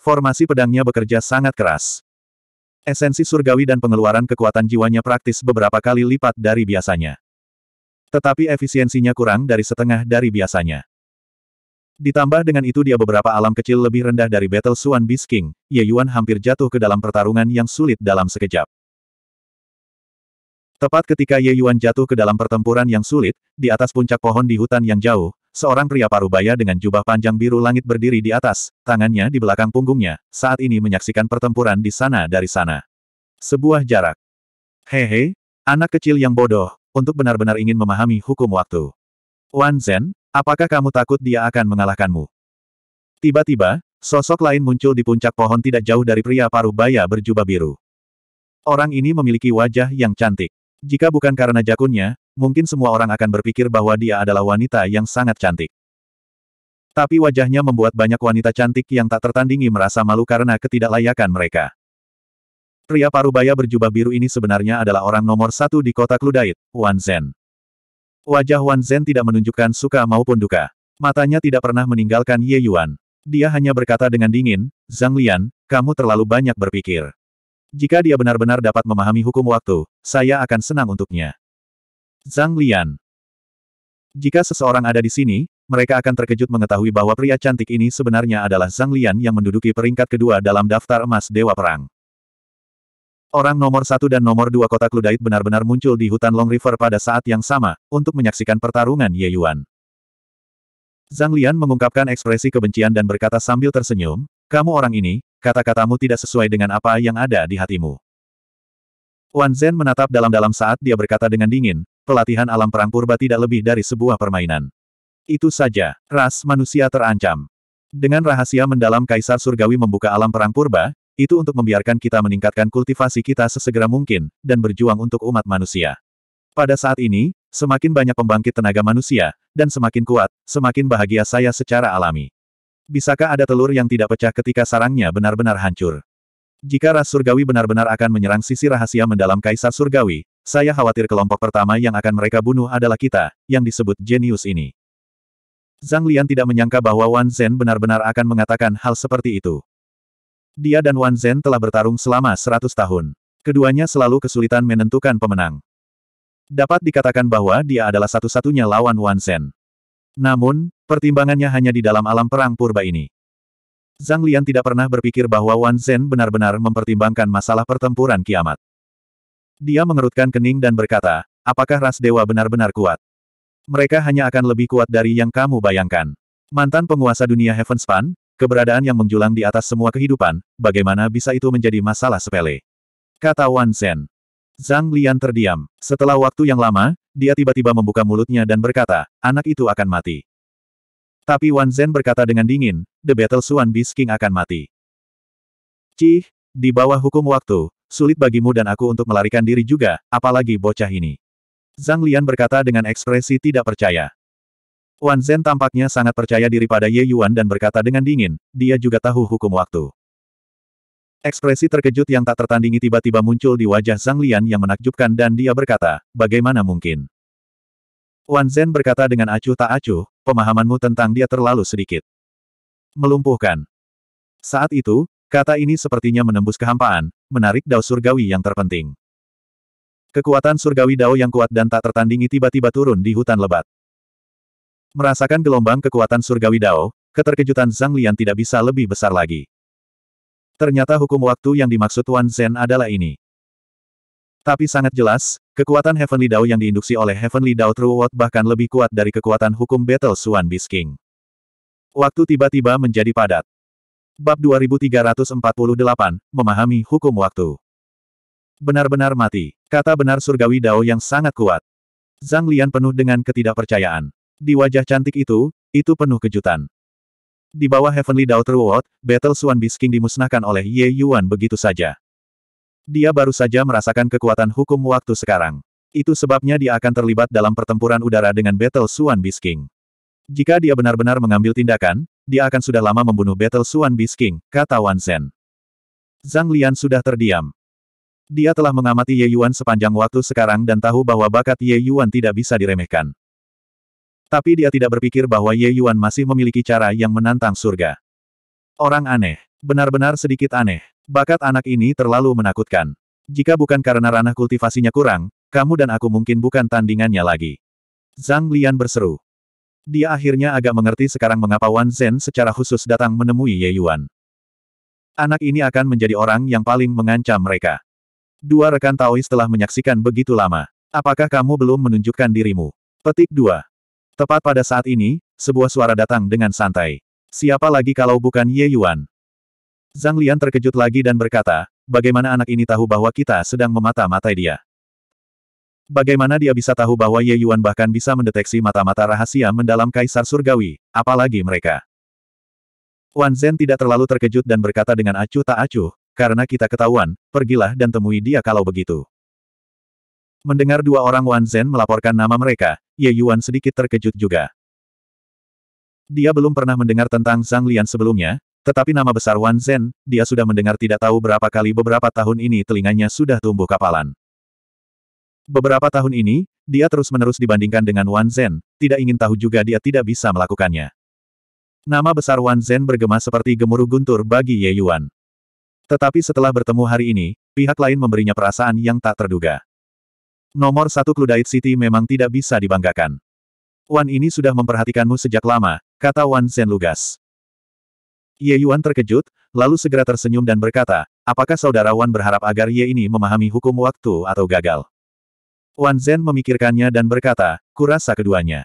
Formasi pedangnya bekerja sangat keras. Esensi surgawi dan pengeluaran kekuatan jiwanya praktis beberapa kali lipat dari biasanya. Tetapi efisiensinya kurang dari setengah dari biasanya. Ditambah dengan itu dia beberapa alam kecil lebih rendah dari Battle Swan Beast King, Ye Yuan hampir jatuh ke dalam pertarungan yang sulit dalam sekejap. Tepat ketika Ye Yuan jatuh ke dalam pertempuran yang sulit, di atas puncak pohon di hutan yang jauh, seorang pria parubaya dengan jubah panjang biru langit berdiri di atas, tangannya di belakang punggungnya, saat ini menyaksikan pertempuran di sana dari sana. Sebuah jarak. Hehe, anak kecil yang bodoh, untuk benar-benar ingin memahami hukum waktu. Wan Zhen, apakah kamu takut dia akan mengalahkanmu? Tiba-tiba, sosok lain muncul di puncak pohon tidak jauh dari pria paruh baya berjubah biru. Orang ini memiliki wajah yang cantik. Jika bukan karena jakunnya, mungkin semua orang akan berpikir bahwa dia adalah wanita yang sangat cantik. Tapi wajahnya membuat banyak wanita cantik yang tak tertandingi merasa malu karena ketidaklayakan mereka. Pria parubaya berjubah biru ini sebenarnya adalah orang nomor satu di kota Kludait, Wan Zhen. Wajah Wan Zhen tidak menunjukkan suka maupun duka. Matanya tidak pernah meninggalkan Ye Yuan. Dia hanya berkata dengan dingin, Zhang Lian, kamu terlalu banyak berpikir. Jika dia benar-benar dapat memahami hukum waktu, saya akan senang untuknya. Zhang Lian. Jika seseorang ada di sini, mereka akan terkejut mengetahui bahwa pria cantik ini sebenarnya adalah Zhang Lian yang menduduki peringkat kedua dalam daftar emas Dewa Perang. Orang nomor satu dan nomor dua kota Kludait benar-benar muncul di hutan Long River pada saat yang sama, untuk menyaksikan pertarungan Ye Yuan. Zhang Lian mengungkapkan ekspresi kebencian dan berkata sambil tersenyum, kamu orang ini, kata-katamu tidak sesuai dengan apa yang ada di hatimu. Wan Zhen menatap dalam-dalam saat dia berkata dengan dingin, pelatihan alam perang purba tidak lebih dari sebuah permainan. Itu saja, ras manusia terancam. Dengan rahasia mendalam Kaisar Surgawi membuka alam perang purba, itu untuk membiarkan kita meningkatkan kultivasi kita sesegera mungkin, dan berjuang untuk umat manusia. Pada saat ini, semakin banyak pembangkit tenaga manusia, dan semakin kuat, semakin bahagia saya secara alami. Bisakah ada telur yang tidak pecah ketika sarangnya benar-benar hancur? Jika ras surgawi benar-benar akan menyerang sisi rahasia mendalam kaisar surgawi, saya khawatir kelompok pertama yang akan mereka bunuh adalah kita, yang disebut jenius ini. Zhang Lian tidak menyangka bahwa Wan Zhen benar-benar akan mengatakan hal seperti itu. Dia dan Wan Zhen telah bertarung selama seratus tahun. Keduanya selalu kesulitan menentukan pemenang. Dapat dikatakan bahwa dia adalah satu-satunya lawan Wan Zhen. Namun, pertimbangannya hanya di dalam alam perang purba ini. Zhang Lian tidak pernah berpikir bahwa Wan Zhen benar-benar mempertimbangkan masalah pertempuran kiamat. Dia mengerutkan kening dan berkata, apakah ras dewa benar-benar kuat? Mereka hanya akan lebih kuat dari yang kamu bayangkan. Mantan penguasa dunia Heavenspan, Keberadaan yang menjulang di atas semua kehidupan, bagaimana bisa itu menjadi masalah sepele? Kata Wan Zhen. Zhang Lian terdiam. Setelah waktu yang lama, dia tiba-tiba membuka mulutnya dan berkata, anak itu akan mati. Tapi Wan Zhen berkata dengan dingin, The Battle Suan Beast King akan mati. Cih, di bawah hukum waktu, sulit bagimu dan aku untuk melarikan diri juga, apalagi bocah ini. Zhang Lian berkata dengan ekspresi tidak percaya. Wan Zhen tampaknya sangat percaya diri pada Ye Yuan dan berkata dengan dingin, dia juga tahu hukum waktu. Ekspresi terkejut yang tak tertandingi tiba-tiba muncul di wajah Zhang Lian yang menakjubkan dan dia berkata, bagaimana mungkin? Wan Zhen berkata dengan acuh tak acuh, pemahamanmu tentang dia terlalu sedikit. Melumpuhkan. Saat itu, kata ini sepertinya menembus kehampaan, menarik dao surgawi yang terpenting. Kekuatan surgawi dao yang kuat dan tak tertandingi tiba-tiba turun di hutan lebat. Merasakan gelombang kekuatan surgawi Dao, keterkejutan Zhang Lian tidak bisa lebih besar lagi. Ternyata hukum waktu yang dimaksud Wan Zhen adalah ini. Tapi sangat jelas, kekuatan Heavenly Dao yang diinduksi oleh Heavenly Dao True World bahkan lebih kuat dari kekuatan hukum Battle Swan Beast King. Waktu tiba-tiba menjadi padat. Bab 2348, Memahami Hukum Waktu. Benar-benar mati, kata benar surgawi Dao yang sangat kuat. Zhang Lian penuh dengan ketidakpercayaan. Di wajah cantik itu, itu penuh kejutan. Di bawah Heavenly Daughter World, Battle Suan Bisking dimusnahkan oleh Ye Yuan begitu saja. Dia baru saja merasakan kekuatan hukum waktu sekarang. Itu sebabnya dia akan terlibat dalam pertempuran udara dengan Battle Suan Bisking. Jika dia benar-benar mengambil tindakan, dia akan sudah lama membunuh Battle Suan Bisking, kata Wan Zhen. Zhang Lian sudah terdiam. Dia telah mengamati Ye Yuan sepanjang waktu sekarang dan tahu bahwa bakat Ye Yuan tidak bisa diremehkan. Tapi dia tidak berpikir bahwa Ye Yuan masih memiliki cara yang menantang surga. Orang aneh. Benar-benar sedikit aneh. Bakat anak ini terlalu menakutkan. Jika bukan karena ranah kultivasinya kurang, kamu dan aku mungkin bukan tandingannya lagi. Zhang Lian berseru. Dia akhirnya agak mengerti sekarang mengapa Wan Zhen secara khusus datang menemui Ye Yuan. Anak ini akan menjadi orang yang paling mengancam mereka. Dua rekan Taois telah menyaksikan begitu lama. Apakah kamu belum menunjukkan dirimu? Petik 2. Tepat pada saat ini, sebuah suara datang dengan santai. Siapa lagi kalau bukan Ye Yuan? Zhang Lian terkejut lagi dan berkata, bagaimana anak ini tahu bahwa kita sedang memata-matai dia? Bagaimana dia bisa tahu bahwa Ye Yuan bahkan bisa mendeteksi mata-mata rahasia mendalam Kaisar Surgawi, apalagi mereka? Wan Zhen tidak terlalu terkejut dan berkata dengan acuh tak acuh, karena kita ketahuan, pergilah dan temui dia kalau begitu. Mendengar dua orang Wan Zhen melaporkan nama mereka, Ye Yuan sedikit terkejut juga. Dia belum pernah mendengar tentang Zhang Lian sebelumnya, tetapi nama besar Wan Zen, dia sudah mendengar tidak tahu berapa kali beberapa tahun ini telinganya sudah tumbuh kapalan. Beberapa tahun ini, dia terus-menerus dibandingkan dengan Wan Zen, tidak ingin tahu juga dia tidak bisa melakukannya. Nama besar Wan Zen bergema seperti gemuruh guntur bagi Ye Yuan. Tetapi setelah bertemu hari ini, pihak lain memberinya perasaan yang tak terduga. Nomor satu Kludait City memang tidak bisa dibanggakan. Wan ini sudah memperhatikanmu sejak lama, kata Wan Zhen lugas. Ye Yuan terkejut, lalu segera tersenyum dan berkata, apakah saudara Wan berharap agar Ye ini memahami hukum waktu atau gagal? Wan Zhen memikirkannya dan berkata, kurasa keduanya.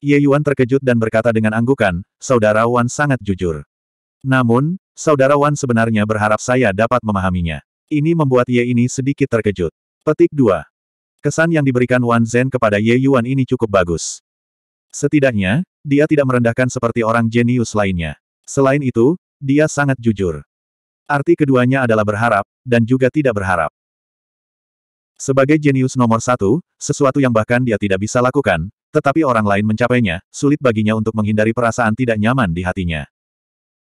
Ye Yuan terkejut dan berkata dengan anggukan, saudara Wan sangat jujur. Namun, saudara Wan sebenarnya berharap saya dapat memahaminya. Ini membuat Ye ini sedikit terkejut. Petik 2. Kesan yang diberikan Wan Zhen kepada Ye Yuan ini cukup bagus. Setidaknya, dia tidak merendahkan seperti orang jenius lainnya. Selain itu, dia sangat jujur. Arti keduanya adalah berharap, dan juga tidak berharap. Sebagai jenius nomor satu, sesuatu yang bahkan dia tidak bisa lakukan, tetapi orang lain mencapainya, sulit baginya untuk menghindari perasaan tidak nyaman di hatinya.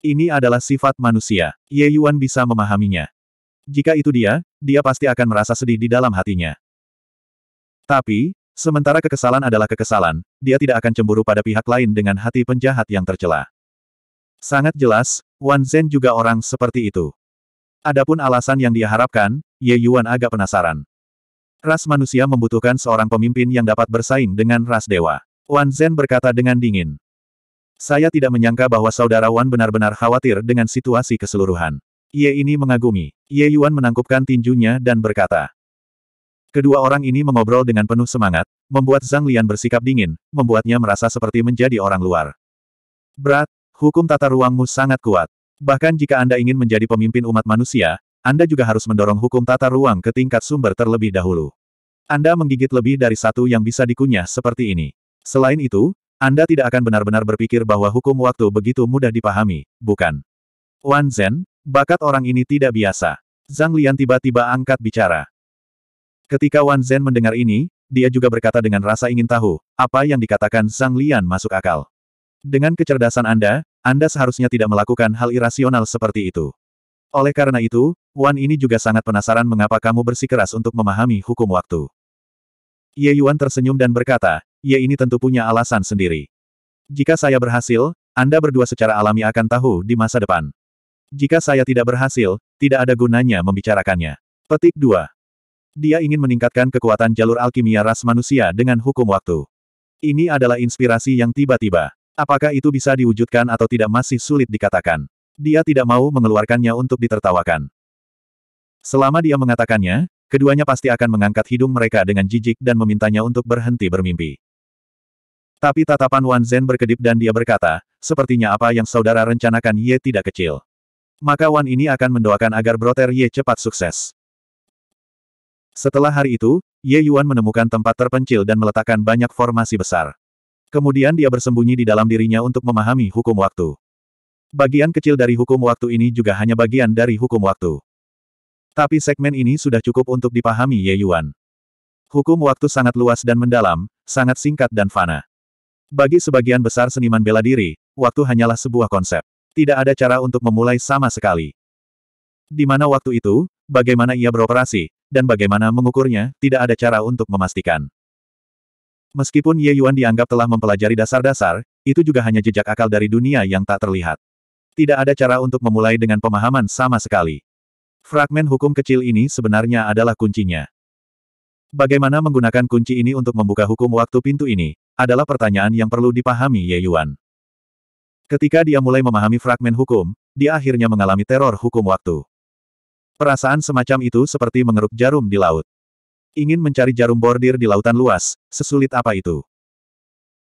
Ini adalah sifat manusia. Ye Yuan bisa memahaminya. Jika itu dia, dia pasti akan merasa sedih di dalam hatinya. Tapi, sementara kekesalan adalah kekesalan, dia tidak akan cemburu pada pihak lain dengan hati penjahat yang tercela. Sangat jelas, Wan Zhen juga orang seperti itu. Adapun alasan yang dia harapkan, Ye Yuan agak penasaran. Ras manusia membutuhkan seorang pemimpin yang dapat bersaing dengan ras dewa. Wan Zhen berkata dengan dingin. Saya tidak menyangka bahwa saudara Wan benar-benar khawatir dengan situasi keseluruhan. Ye ini mengagumi. Ye Yuan menangkupkan tinjunya dan berkata, Kedua orang ini mengobrol dengan penuh semangat, membuat Zhang Lian bersikap dingin, membuatnya merasa seperti menjadi orang luar. Berat, hukum tata ruangmu sangat kuat. Bahkan jika Anda ingin menjadi pemimpin umat manusia, Anda juga harus mendorong hukum tata ruang ke tingkat sumber terlebih dahulu. Anda menggigit lebih dari satu yang bisa dikunyah seperti ini. Selain itu, Anda tidak akan benar-benar berpikir bahwa hukum waktu begitu mudah dipahami, bukan? Wan Zhen, bakat orang ini tidak biasa. Zhang Lian tiba-tiba angkat bicara. Ketika Wan Zhen mendengar ini, dia juga berkata dengan rasa ingin tahu, apa yang dikatakan Sang Lian masuk akal. Dengan kecerdasan Anda, Anda seharusnya tidak melakukan hal irasional seperti itu. Oleh karena itu, Wan ini juga sangat penasaran mengapa kamu bersikeras untuk memahami hukum waktu. Ye Yuan tersenyum dan berkata, Ye ini tentu punya alasan sendiri. Jika saya berhasil, Anda berdua secara alami akan tahu di masa depan. Jika saya tidak berhasil, tidak ada gunanya membicarakannya. Petik 2. Dia ingin meningkatkan kekuatan jalur alkimia ras manusia dengan hukum waktu. Ini adalah inspirasi yang tiba-tiba. Apakah itu bisa diwujudkan atau tidak masih sulit dikatakan. Dia tidak mau mengeluarkannya untuk ditertawakan. Selama dia mengatakannya, keduanya pasti akan mengangkat hidung mereka dengan jijik dan memintanya untuk berhenti bermimpi. Tapi tatapan Wan Zhen berkedip dan dia berkata, sepertinya apa yang saudara rencanakan Ye tidak kecil. Maka Wan ini akan mendoakan agar Broter Ye cepat sukses. Setelah hari itu, Ye Yuan menemukan tempat terpencil dan meletakkan banyak formasi besar. Kemudian dia bersembunyi di dalam dirinya untuk memahami hukum waktu. Bagian kecil dari hukum waktu ini juga hanya bagian dari hukum waktu. Tapi segmen ini sudah cukup untuk dipahami Ye Yuan. Hukum waktu sangat luas dan mendalam, sangat singkat dan fana. Bagi sebagian besar seniman bela diri, waktu hanyalah sebuah konsep. Tidak ada cara untuk memulai sama sekali. Di mana waktu itu, bagaimana ia beroperasi, dan bagaimana mengukurnya, tidak ada cara untuk memastikan. Meskipun Ye Yuan dianggap telah mempelajari dasar-dasar, itu juga hanya jejak akal dari dunia yang tak terlihat. Tidak ada cara untuk memulai dengan pemahaman sama sekali. Fragmen hukum kecil ini sebenarnya adalah kuncinya. Bagaimana menggunakan kunci ini untuk membuka hukum waktu pintu ini, adalah pertanyaan yang perlu dipahami Ye Yuan. Ketika dia mulai memahami fragmen hukum, dia akhirnya mengalami teror hukum waktu. Perasaan semacam itu seperti mengeruk jarum di laut. Ingin mencari jarum bordir di lautan luas, sesulit apa itu?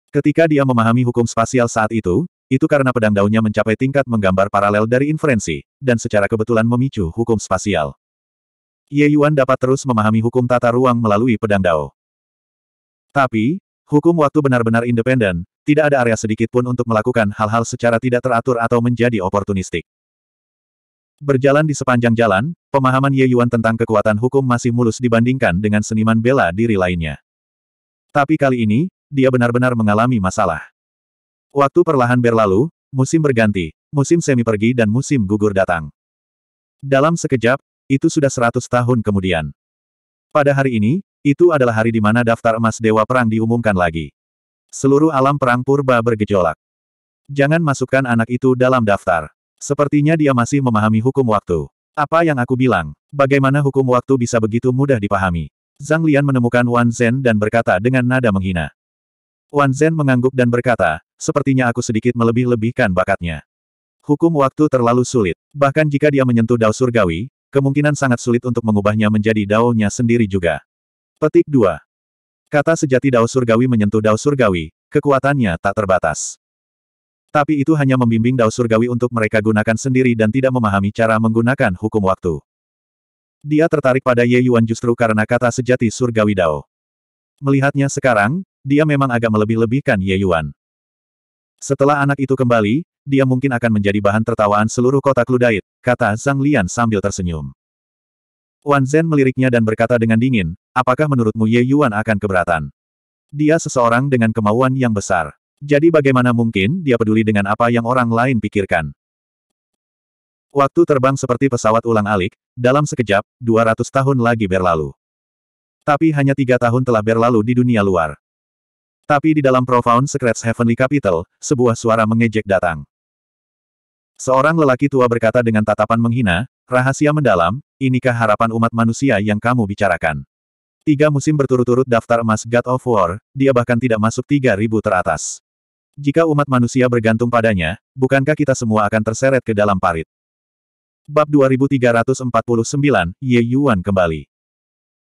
Ketika dia memahami hukum spasial saat itu, itu karena pedang daunnya mencapai tingkat menggambar paralel dari inferensi, dan secara kebetulan memicu hukum spasial. Ye Yuan dapat terus memahami hukum tata ruang melalui pedang dao. Tapi, hukum waktu benar-benar independen, tidak ada area sedikit pun untuk melakukan hal-hal secara tidak teratur atau menjadi oportunistik. Berjalan di sepanjang jalan, pemahaman Ye Yuan tentang kekuatan hukum masih mulus dibandingkan dengan seniman bela diri lainnya. Tapi kali ini, dia benar-benar mengalami masalah. Waktu perlahan berlalu, musim berganti, musim semi pergi dan musim gugur datang. Dalam sekejap, itu sudah seratus tahun kemudian. Pada hari ini, itu adalah hari di mana daftar emas Dewa Perang diumumkan lagi. Seluruh alam perang purba bergejolak. Jangan masukkan anak itu dalam daftar. Sepertinya dia masih memahami hukum waktu. Apa yang aku bilang? Bagaimana hukum waktu bisa begitu mudah dipahami? Zhang Lian menemukan Wan Zhen dan berkata dengan nada menghina. Wan Zhen mengangguk dan berkata, sepertinya aku sedikit melebih-lebihkan bakatnya. Hukum waktu terlalu sulit. Bahkan jika dia menyentuh dao surgawi, kemungkinan sangat sulit untuk mengubahnya menjadi dao-nya sendiri juga. Petik 2. Kata sejati dao surgawi menyentuh dao surgawi, kekuatannya tak terbatas. Tapi itu hanya membimbing dao surgawi untuk mereka gunakan sendiri dan tidak memahami cara menggunakan hukum waktu. Dia tertarik pada Ye Yuan justru karena kata sejati surgawi dao. Melihatnya sekarang, dia memang agak melebih-lebihkan Ye Yuan. Setelah anak itu kembali, dia mungkin akan menjadi bahan tertawaan seluruh kota Kludait, kata Zhang Lian sambil tersenyum. Wan Zhen meliriknya dan berkata dengan dingin, apakah menurutmu Ye Yuan akan keberatan? Dia seseorang dengan kemauan yang besar. Jadi bagaimana mungkin dia peduli dengan apa yang orang lain pikirkan? Waktu terbang seperti pesawat ulang alik, dalam sekejap, 200 tahun lagi berlalu. Tapi hanya tiga tahun telah berlalu di dunia luar. Tapi di dalam Profound Secrets Heavenly Capital, sebuah suara mengejek datang. Seorang lelaki tua berkata dengan tatapan menghina, rahasia mendalam, inikah harapan umat manusia yang kamu bicarakan. Tiga musim berturut-turut daftar emas God of War, dia bahkan tidak masuk tiga ribu teratas. Jika umat manusia bergantung padanya, bukankah kita semua akan terseret ke dalam parit? Bab 2349, Ye Yuan kembali.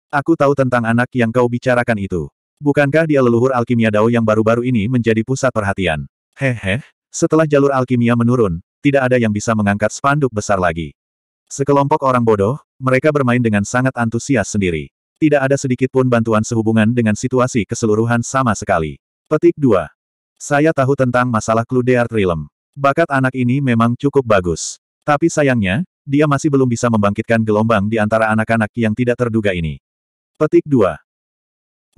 Aku tahu tentang anak yang kau bicarakan itu. Bukankah dia leluhur alkimia Dao yang baru-baru ini menjadi pusat perhatian? Hehe, setelah jalur alkimia menurun, tidak ada yang bisa mengangkat spanduk besar lagi. Sekelompok orang bodoh, mereka bermain dengan sangat antusias sendiri. Tidak ada sedikit pun bantuan sehubungan dengan situasi keseluruhan sama sekali. Petik 2. Saya tahu tentang masalah Cludeart Realm. Bakat anak ini memang cukup bagus. Tapi sayangnya, dia masih belum bisa membangkitkan gelombang di antara anak-anak yang tidak terduga ini. Petik 2.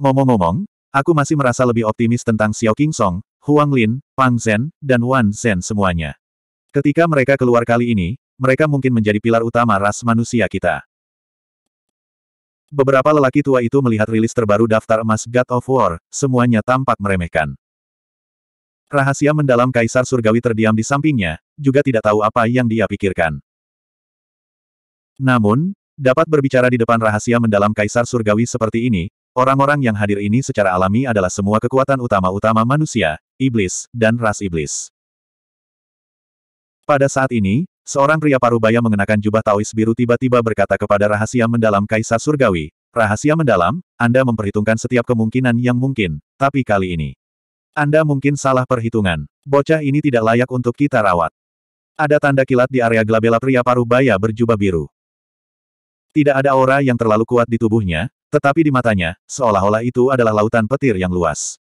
Ngomong-ngomong, aku masih merasa lebih optimis tentang Xiao King Song, Huang Lin, Pang Zhen, dan Wan Zhen semuanya. Ketika mereka keluar kali ini, mereka mungkin menjadi pilar utama ras manusia kita. Beberapa lelaki tua itu melihat rilis terbaru daftar emas God of War, semuanya tampak meremehkan. Rahasia mendalam Kaisar Surgawi terdiam di sampingnya, juga tidak tahu apa yang dia pikirkan. Namun, dapat berbicara di depan rahasia mendalam Kaisar Surgawi seperti ini, orang-orang yang hadir ini secara alami adalah semua kekuatan utama-utama manusia, iblis, dan ras iblis. Pada saat ini, seorang pria parubaya mengenakan jubah taois biru tiba-tiba berkata kepada rahasia mendalam Kaisar Surgawi, Rahasia mendalam, Anda memperhitungkan setiap kemungkinan yang mungkin, tapi kali ini. Anda mungkin salah perhitungan. Bocah ini tidak layak untuk kita rawat. Ada tanda kilat di area glabella pria paruh baya berjubah biru. Tidak ada aura yang terlalu kuat di tubuhnya, tetapi di matanya, seolah-olah itu adalah lautan petir yang luas.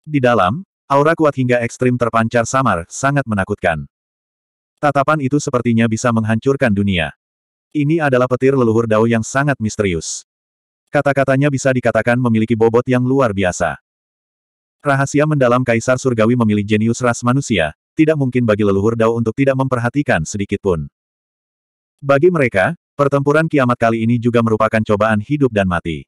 Di dalam, aura kuat hingga ekstrim terpancar samar, sangat menakutkan. Tatapan itu sepertinya bisa menghancurkan dunia. Ini adalah petir leluhur dao yang sangat misterius. Kata-katanya bisa dikatakan memiliki bobot yang luar biasa. Rahasia mendalam Kaisar Surgawi memilih jenius ras manusia, tidak mungkin bagi leluhur Dao untuk tidak memperhatikan sedikitpun. Bagi mereka, pertempuran kiamat kali ini juga merupakan cobaan hidup dan mati.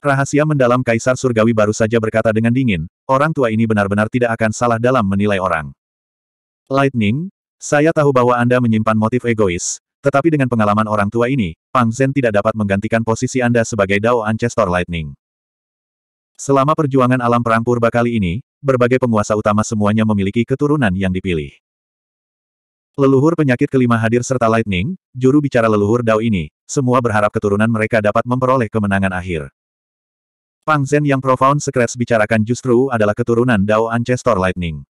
Rahasia mendalam Kaisar Surgawi baru saja berkata dengan dingin, orang tua ini benar-benar tidak akan salah dalam menilai orang. Lightning, saya tahu bahwa Anda menyimpan motif egois, tetapi dengan pengalaman orang tua ini, Pang Zhen tidak dapat menggantikan posisi Anda sebagai Dao Ancestor Lightning. Selama perjuangan alam perang purba kali ini, berbagai penguasa utama semuanya memiliki keturunan yang dipilih. Leluhur penyakit kelima hadir serta Lightning, juru bicara leluhur Dao ini, semua berharap keturunan mereka dapat memperoleh kemenangan akhir. Pang Zhen yang Profound Secrets bicarakan justru adalah keturunan Dao Ancestor Lightning.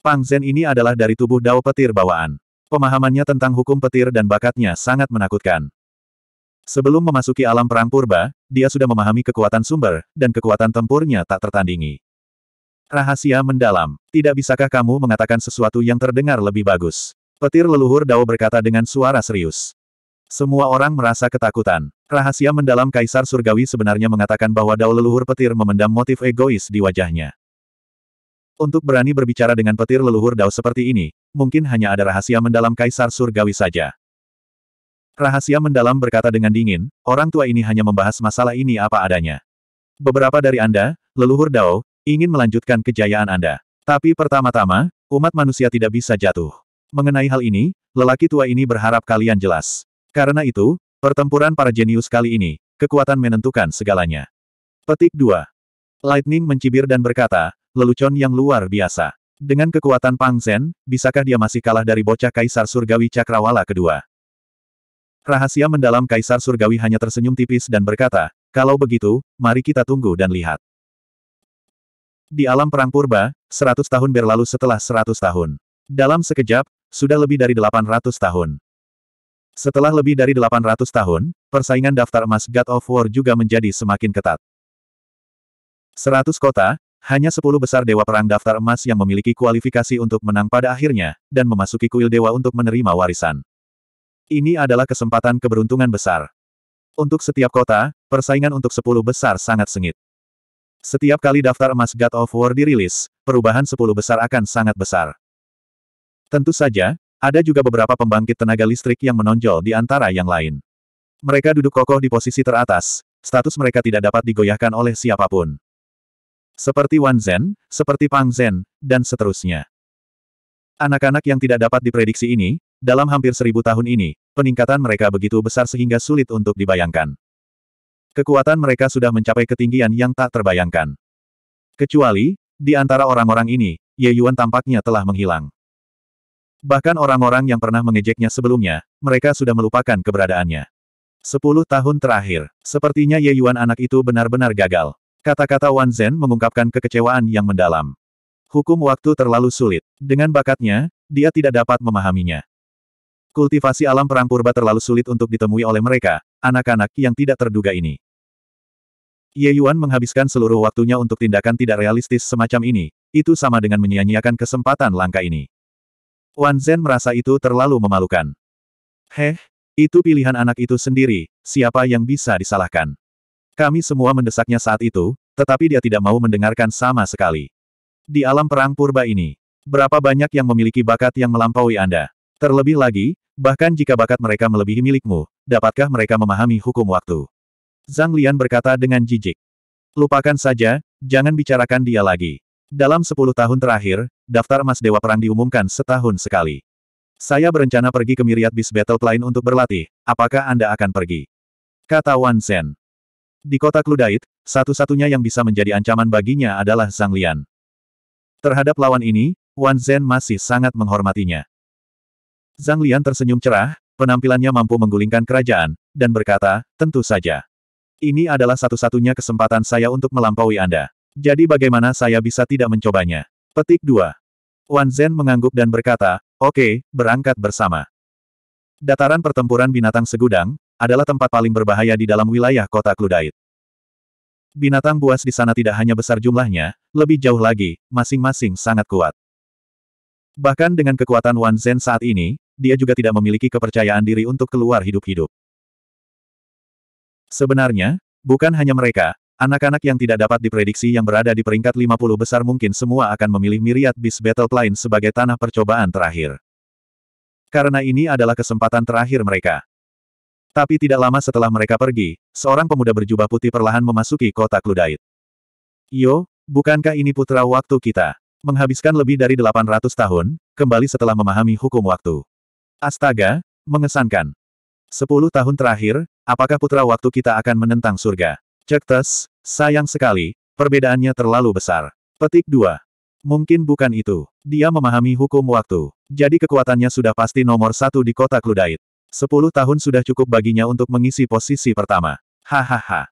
Pang Zhen ini adalah dari tubuh Dao petir bawaan. Pemahamannya tentang hukum petir dan bakatnya sangat menakutkan. Sebelum memasuki alam perang purba, dia sudah memahami kekuatan sumber, dan kekuatan tempurnya tak tertandingi. Rahasia mendalam. Tidak bisakah kamu mengatakan sesuatu yang terdengar lebih bagus? Petir leluhur Dao berkata dengan suara serius. Semua orang merasa ketakutan. Rahasia mendalam Kaisar Surgawi sebenarnya mengatakan bahwa Dao leluhur petir memendam motif egois di wajahnya. Untuk berani berbicara dengan petir leluhur Dao seperti ini, mungkin hanya ada rahasia mendalam Kaisar Surgawi saja. Rahasia mendalam berkata dengan dingin, orang tua ini hanya membahas masalah ini apa adanya. Beberapa dari Anda, leluhur Dao, ingin melanjutkan kejayaan Anda. Tapi pertama-tama, umat manusia tidak bisa jatuh. Mengenai hal ini, lelaki tua ini berharap kalian jelas. Karena itu, pertempuran para jenius kali ini, kekuatan menentukan segalanya. Petik 2. Lightning mencibir dan berkata, lelucon yang luar biasa. Dengan kekuatan Pang Zen, bisakah dia masih kalah dari bocah Kaisar Surgawi Cakrawala kedua? Rahasia mendalam Kaisar Surgawi hanya tersenyum tipis dan berkata, kalau begitu, mari kita tunggu dan lihat. Di alam perang purba, 100 tahun berlalu setelah 100 tahun. Dalam sekejap, sudah lebih dari 800 tahun. Setelah lebih dari 800 tahun, persaingan daftar emas God of War juga menjadi semakin ketat. 100 kota, hanya 10 besar dewa perang daftar emas yang memiliki kualifikasi untuk menang pada akhirnya, dan memasuki kuil dewa untuk menerima warisan. Ini adalah kesempatan keberuntungan besar. Untuk setiap kota, persaingan untuk sepuluh besar sangat sengit. Setiap kali daftar emas God of War dirilis, perubahan sepuluh besar akan sangat besar. Tentu saja, ada juga beberapa pembangkit tenaga listrik yang menonjol di antara yang lain. Mereka duduk kokoh di posisi teratas, status mereka tidak dapat digoyahkan oleh siapapun. Seperti Wan Zhen, seperti Pang Zhen, dan seterusnya. Anak-anak yang tidak dapat diprediksi ini, dalam hampir seribu tahun ini, peningkatan mereka begitu besar sehingga sulit untuk dibayangkan. Kekuatan mereka sudah mencapai ketinggian yang tak terbayangkan. Kecuali, di antara orang-orang ini, Ye Yuan tampaknya telah menghilang. Bahkan orang-orang yang pernah mengejeknya sebelumnya, mereka sudah melupakan keberadaannya. Sepuluh tahun terakhir, sepertinya Ye Yuan anak itu benar-benar gagal. Kata-kata Wan Zhen mengungkapkan kekecewaan yang mendalam. Hukum waktu terlalu sulit. Dengan bakatnya, dia tidak dapat memahaminya. Kultivasi alam perang purba terlalu sulit untuk ditemui oleh mereka, anak-anak yang tidak terduga ini. Ye Yuan menghabiskan seluruh waktunya untuk tindakan tidak realistis semacam ini, itu sama dengan menyia-nyiakan kesempatan langka ini. Wan Zhen merasa itu terlalu memalukan. Heh, itu pilihan anak itu sendiri, siapa yang bisa disalahkan. Kami semua mendesaknya saat itu, tetapi dia tidak mau mendengarkan sama sekali. Di alam perang purba ini, berapa banyak yang memiliki bakat yang melampaui Anda? Terlebih lagi, bahkan jika bakat mereka melebihi milikmu, dapatkah mereka memahami hukum waktu? Zhang Lian berkata dengan jijik. Lupakan saja, jangan bicarakan dia lagi. Dalam sepuluh tahun terakhir, daftar emas Dewa Perang diumumkan setahun sekali. Saya berencana pergi ke Myriad Beast Battle Plain untuk berlatih, apakah Anda akan pergi? Kata Wan Zhen. Di kota Kludait, satu-satunya yang bisa menjadi ancaman baginya adalah Zhang Lian. Terhadap lawan ini, Wan Zhen masih sangat menghormatinya. Zhang Lian tersenyum cerah, penampilannya mampu menggulingkan kerajaan, dan berkata, tentu saja. Ini adalah satu-satunya kesempatan saya untuk melampaui Anda. Jadi bagaimana saya bisa tidak mencobanya? Petik 2. Wan Zhen mengangguk dan berkata, oke, okay, berangkat bersama. Dataran pertempuran binatang segudang, adalah tempat paling berbahaya di dalam wilayah kota Kludait. Binatang buas di sana tidak hanya besar jumlahnya, lebih jauh lagi, masing-masing sangat kuat. Bahkan dengan kekuatan Wan Zen saat ini, dia juga tidak memiliki kepercayaan diri untuk keluar hidup-hidup. Sebenarnya, bukan hanya mereka, anak-anak yang tidak dapat diprediksi yang berada di peringkat 50 besar mungkin semua akan memilih Myriad Beast Battle Battleplane sebagai tanah percobaan terakhir. Karena ini adalah kesempatan terakhir mereka. Tapi tidak lama setelah mereka pergi, seorang pemuda berjubah putih perlahan memasuki kota Kludait. Yo, bukankah ini putra waktu kita? menghabiskan lebih dari 800 tahun, kembali setelah memahami hukum waktu. Astaga, mengesankan. Sepuluh tahun terakhir, apakah putra waktu kita akan menentang surga? Cektes, sayang sekali, perbedaannya terlalu besar. Petik 2. Mungkin bukan itu. Dia memahami hukum waktu. Jadi kekuatannya sudah pasti nomor satu di kota Kludait. Sepuluh tahun sudah cukup baginya untuk mengisi posisi pertama. Hahaha.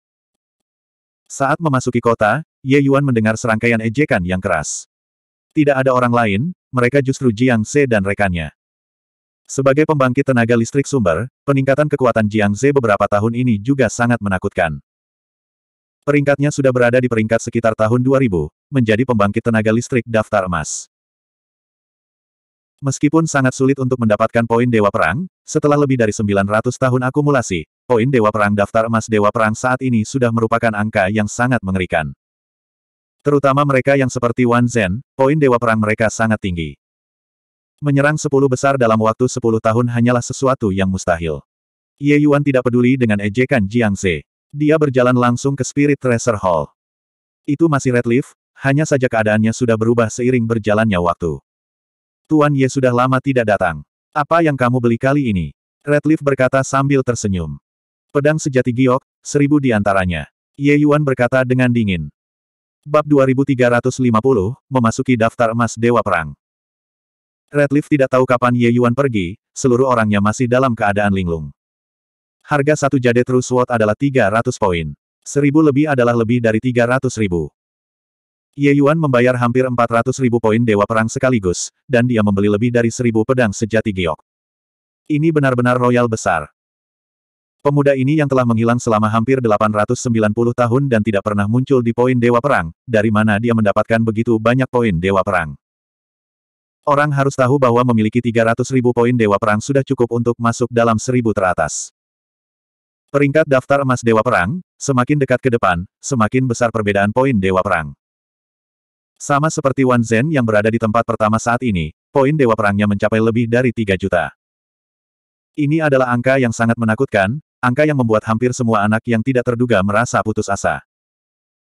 Saat memasuki kota, Ye Yuan mendengar serangkaian ejekan yang keras. Tidak ada orang lain, mereka justru Jiang Ze dan rekannya. Sebagai pembangkit tenaga listrik sumber, peningkatan kekuatan Jiang Ze beberapa tahun ini juga sangat menakutkan. Peringkatnya sudah berada di peringkat sekitar tahun 2000, menjadi pembangkit tenaga listrik daftar emas. Meskipun sangat sulit untuk mendapatkan poin Dewa Perang, setelah lebih dari 900 tahun akumulasi, poin Dewa Perang daftar emas Dewa Perang saat ini sudah merupakan angka yang sangat mengerikan. Terutama mereka yang seperti Wan Zhen, poin dewa perang mereka sangat tinggi. Menyerang sepuluh besar dalam waktu sepuluh tahun hanyalah sesuatu yang mustahil. Ye Yuan tidak peduli dengan ejekan Jiang Ze. Dia berjalan langsung ke Spirit Tracer Hall. Itu masih Red Leaf, hanya saja keadaannya sudah berubah seiring berjalannya waktu. Tuan Ye sudah lama tidak datang. Apa yang kamu beli kali ini? Red Leaf berkata sambil tersenyum. Pedang sejati giok, seribu di antaranya. Ye Yuan berkata dengan dingin. Bab 2350, memasuki daftar emas Dewa Perang. Redleaf tidak tahu kapan Ye Yuan pergi, seluruh orangnya masih dalam keadaan linglung. Harga satu jade terus Sword adalah 300 poin. Seribu lebih adalah lebih dari 300 ribu. Ye Yuan membayar hampir 400 ribu poin Dewa Perang sekaligus, dan dia membeli lebih dari seribu pedang sejati giok. Ini benar-benar royal besar. Pemuda ini yang telah menghilang selama hampir 890 tahun dan tidak pernah muncul di poin Dewa Perang, dari mana dia mendapatkan begitu banyak poin Dewa Perang. Orang harus tahu bahwa memiliki 300 ribu poin Dewa Perang sudah cukup untuk masuk dalam seribu teratas. Peringkat daftar emas Dewa Perang, semakin dekat ke depan, semakin besar perbedaan poin Dewa Perang. Sama seperti Wan Zhen yang berada di tempat pertama saat ini, poin Dewa Perangnya mencapai lebih dari 3 juta. Ini adalah angka yang sangat menakutkan, Angka yang membuat hampir semua anak yang tidak terduga merasa putus asa.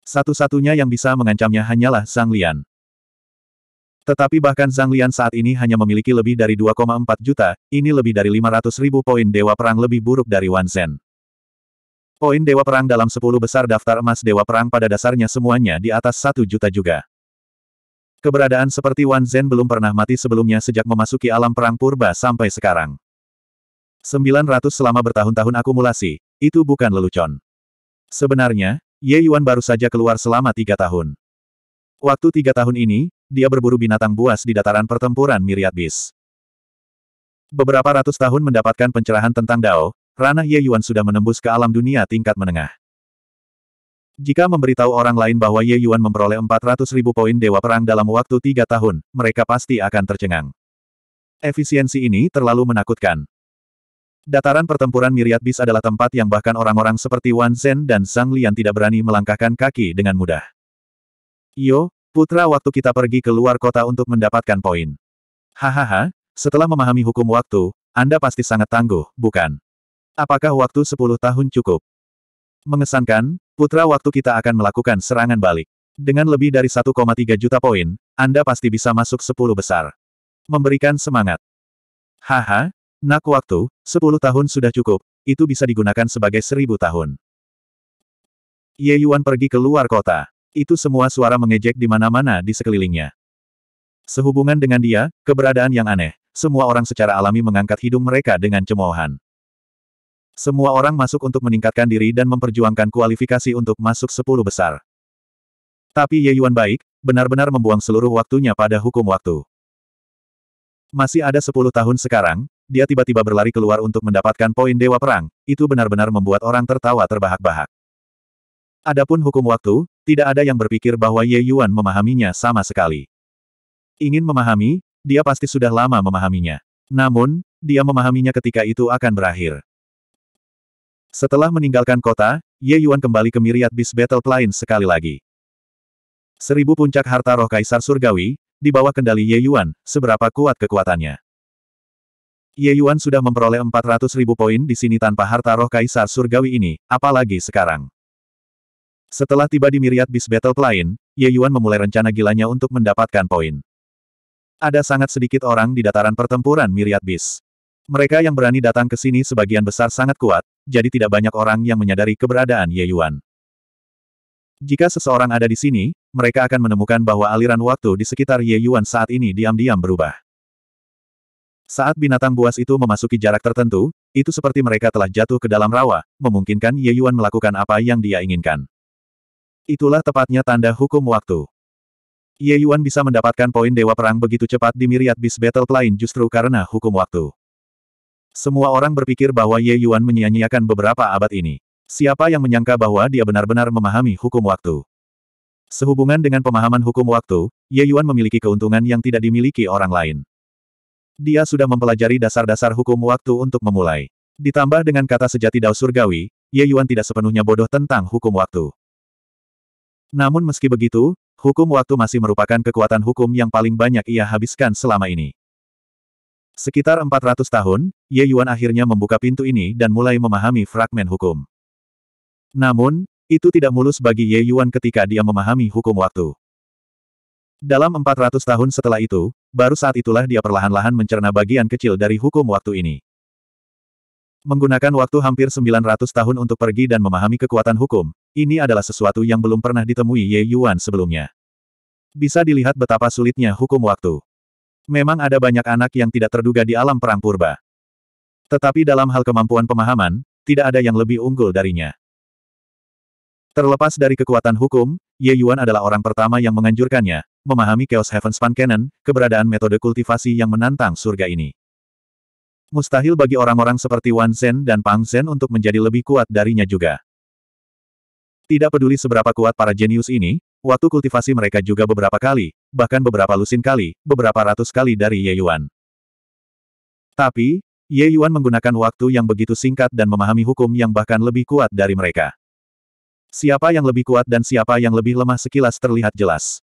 Satu-satunya yang bisa mengancamnya hanyalah Zhang Lian. Tetapi bahkan Zhang Lian saat ini hanya memiliki lebih dari 2,4 juta, ini lebih dari 500 ribu poin Dewa Perang lebih buruk dari Wan Zhen. Poin Dewa Perang dalam 10 besar daftar emas Dewa Perang pada dasarnya semuanya di atas 1 juta juga. Keberadaan seperti Wan Zhen belum pernah mati sebelumnya sejak memasuki alam perang purba sampai sekarang. 900 selama bertahun-tahun akumulasi, itu bukan lelucon. Sebenarnya, Ye Yuan baru saja keluar selama tiga tahun. Waktu tiga tahun ini, dia berburu binatang buas di dataran pertempuran Miriat Bis. Beberapa ratus tahun mendapatkan pencerahan tentang Dao, ranah Ye Yuan sudah menembus ke alam dunia tingkat menengah. Jika memberitahu orang lain bahwa Ye Yuan memperoleh 400 ribu poin Dewa Perang dalam waktu tiga tahun, mereka pasti akan tercengang. Efisiensi ini terlalu menakutkan, Dataran pertempuran Miriat Bis adalah tempat yang bahkan orang-orang seperti Wan Zhen dan Zhang Lian tidak berani melangkahkan kaki dengan mudah. Yo, putra waktu kita pergi ke luar kota untuk mendapatkan poin. Hahaha, setelah memahami hukum waktu, Anda pasti sangat tangguh, bukan? Apakah waktu 10 tahun cukup? Mengesankan, putra waktu kita akan melakukan serangan balik. Dengan lebih dari 1,3 juta poin, Anda pasti bisa masuk 10 besar. Memberikan semangat. Haha, Nak waktu, sepuluh tahun sudah cukup, itu bisa digunakan sebagai seribu tahun. Ye Yuan pergi ke luar kota. Itu semua suara mengejek di mana-mana di sekelilingnya. Sehubungan dengan dia, keberadaan yang aneh, semua orang secara alami mengangkat hidung mereka dengan cemoohan. Semua orang masuk untuk meningkatkan diri dan memperjuangkan kualifikasi untuk masuk sepuluh besar. Tapi Ye Yuan baik, benar-benar membuang seluruh waktunya pada hukum waktu. Masih ada sepuluh tahun sekarang, dia tiba-tiba berlari keluar untuk mendapatkan poin dewa perang, itu benar-benar membuat orang tertawa terbahak-bahak. Adapun hukum waktu, tidak ada yang berpikir bahwa Ye Yuan memahaminya sama sekali. Ingin memahami, dia pasti sudah lama memahaminya. Namun, dia memahaminya ketika itu akan berakhir. Setelah meninggalkan kota, Ye Yuan kembali ke Myriad Beast Battle Plain sekali lagi. Seribu puncak harta roh kaisar surgawi, di bawah kendali Ye Yuan, seberapa kuat kekuatannya. Ye Yuan sudah memperoleh 400 ribu poin di sini tanpa harta roh kaisar surgawi ini, apalagi sekarang. Setelah tiba di Myriad Beast Battle Plain, Ye Yuan memulai rencana gilanya untuk mendapatkan poin. Ada sangat sedikit orang di dataran pertempuran Myriad Beast. Mereka yang berani datang ke sini sebagian besar sangat kuat, jadi tidak banyak orang yang menyadari keberadaan Ye Yuan. Jika seseorang ada di sini, mereka akan menemukan bahwa aliran waktu di sekitar Ye Yuan saat ini diam-diam berubah. Saat binatang buas itu memasuki jarak tertentu, itu seperti mereka telah jatuh ke dalam rawa, memungkinkan Ye Yuan melakukan apa yang dia inginkan. Itulah tepatnya tanda hukum waktu. Ye Yuan bisa mendapatkan poin dewa perang begitu cepat di Myriad Beast Battle Plain justru karena hukum waktu. Semua orang berpikir bahwa Ye Yuan menyia-nyiakan beberapa abad ini. Siapa yang menyangka bahwa dia benar-benar memahami hukum waktu? Sehubungan dengan pemahaman hukum waktu, Ye Yuan memiliki keuntungan yang tidak dimiliki orang lain. Dia sudah mempelajari dasar-dasar hukum waktu untuk memulai. Ditambah dengan kata sejati Dao Surgawi, Ye Yuan tidak sepenuhnya bodoh tentang hukum waktu. Namun meski begitu, hukum waktu masih merupakan kekuatan hukum yang paling banyak ia habiskan selama ini. Sekitar 400 tahun, Ye Yuan akhirnya membuka pintu ini dan mulai memahami fragmen hukum. Namun, itu tidak mulus bagi Ye Yuan ketika dia memahami hukum waktu. Dalam 400 tahun setelah itu, baru saat itulah dia perlahan-lahan mencerna bagian kecil dari hukum waktu ini. Menggunakan waktu hampir 900 tahun untuk pergi dan memahami kekuatan hukum, ini adalah sesuatu yang belum pernah ditemui Ye Yuan sebelumnya. Bisa dilihat betapa sulitnya hukum waktu. Memang ada banyak anak yang tidak terduga di alam perang purba. Tetapi dalam hal kemampuan pemahaman, tidak ada yang lebih unggul darinya. Terlepas dari kekuatan hukum, Ye Yuan adalah orang pertama yang menganjurkannya, memahami Chaos Heaven Span Cannon, keberadaan metode kultivasi yang menantang surga ini. Mustahil bagi orang-orang seperti Wan Zhen dan Pang Zhen untuk menjadi lebih kuat darinya juga. Tidak peduli seberapa kuat para jenius ini, waktu kultivasi mereka juga beberapa kali, bahkan beberapa lusin kali, beberapa ratus kali dari Ye Yuan. Tapi, Ye Yuan menggunakan waktu yang begitu singkat dan memahami hukum yang bahkan lebih kuat dari mereka. Siapa yang lebih kuat dan siapa yang lebih lemah sekilas terlihat jelas.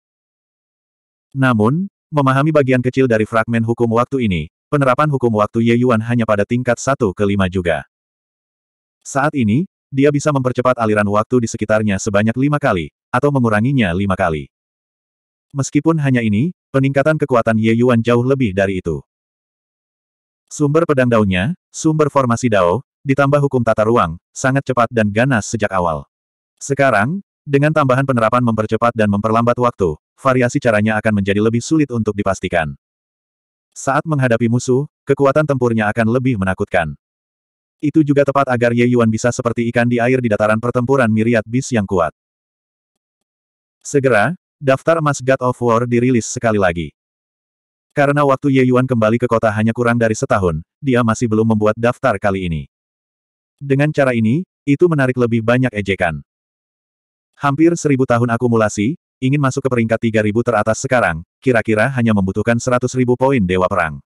Namun, memahami bagian kecil dari fragmen hukum waktu ini, penerapan hukum waktu Ye Yuan hanya pada tingkat 1 ke 5 juga. Saat ini, dia bisa mempercepat aliran waktu di sekitarnya sebanyak lima kali, atau menguranginya lima kali. Meskipun hanya ini, peningkatan kekuatan Ye Yuan jauh lebih dari itu. Sumber pedang daunnya, sumber formasi dao, ditambah hukum tata ruang, sangat cepat dan ganas sejak awal. Sekarang, dengan tambahan penerapan mempercepat dan memperlambat waktu, variasi caranya akan menjadi lebih sulit untuk dipastikan. Saat menghadapi musuh, kekuatan tempurnya akan lebih menakutkan. Itu juga tepat agar Ye Yuan bisa seperti ikan di air di dataran pertempuran miriat bis yang kuat. Segera, daftar emas God of War dirilis sekali lagi. Karena waktu Ye Yuan kembali ke kota hanya kurang dari setahun, dia masih belum membuat daftar kali ini. Dengan cara ini, itu menarik lebih banyak ejekan. Hampir seribu tahun akumulasi, ingin masuk ke peringkat tiga ribu teratas sekarang, kira-kira hanya membutuhkan seratus ribu poin dewa perang.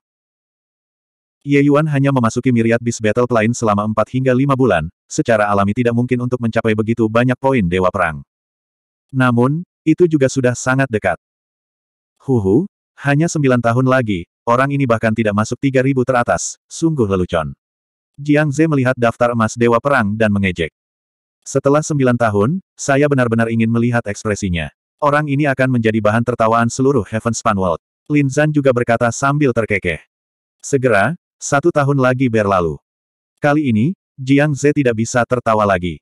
Ye Yuan hanya memasuki miriat bis battle lain selama empat hingga lima bulan, secara alami tidak mungkin untuk mencapai begitu banyak poin dewa perang. Namun, itu juga sudah sangat dekat. Huhu, hanya sembilan tahun lagi, orang ini bahkan tidak masuk tiga ribu teratas, sungguh lelucon. Jiang Ze melihat daftar emas dewa perang dan mengejek. Setelah sembilan tahun, saya benar-benar ingin melihat ekspresinya. Orang ini akan menjadi bahan tertawaan seluruh Heavenspan World. Lin Zan juga berkata sambil terkekeh. Segera, satu tahun lagi berlalu. Kali ini, Jiang Ze tidak bisa tertawa lagi.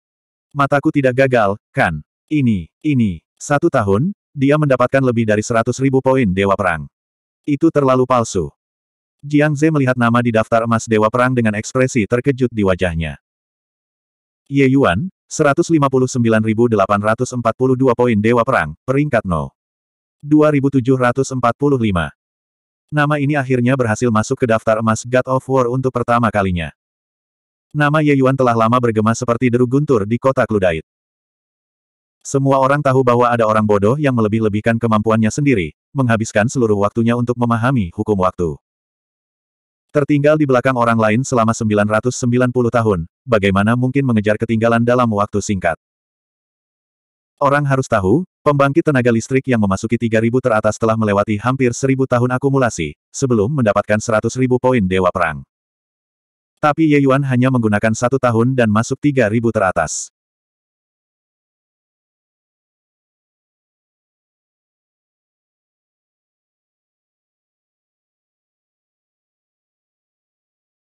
Mataku tidak gagal, kan? Ini, ini, satu tahun, dia mendapatkan lebih dari seratus ribu poin Dewa Perang. Itu terlalu palsu. Jiang Ze melihat nama di daftar emas Dewa Perang dengan ekspresi terkejut di wajahnya. Ye Yuan, 159.842 poin Dewa Perang, peringkat No. 2745. Nama ini akhirnya berhasil masuk ke daftar emas God of War untuk pertama kalinya. Nama Ye Yuan telah lama bergema seperti deru guntur di kota Kludait. Semua orang tahu bahwa ada orang bodoh yang melebih-lebihkan kemampuannya sendiri, menghabiskan seluruh waktunya untuk memahami hukum waktu. Tertinggal di belakang orang lain selama 990 tahun, bagaimana mungkin mengejar ketinggalan dalam waktu singkat? Orang harus tahu, pembangkit tenaga listrik yang memasuki 3.000 teratas telah melewati hampir 1.000 tahun akumulasi, sebelum mendapatkan 100.000 poin Dewa Perang. Tapi Ye Yuan hanya menggunakan satu tahun dan masuk 3.000 teratas.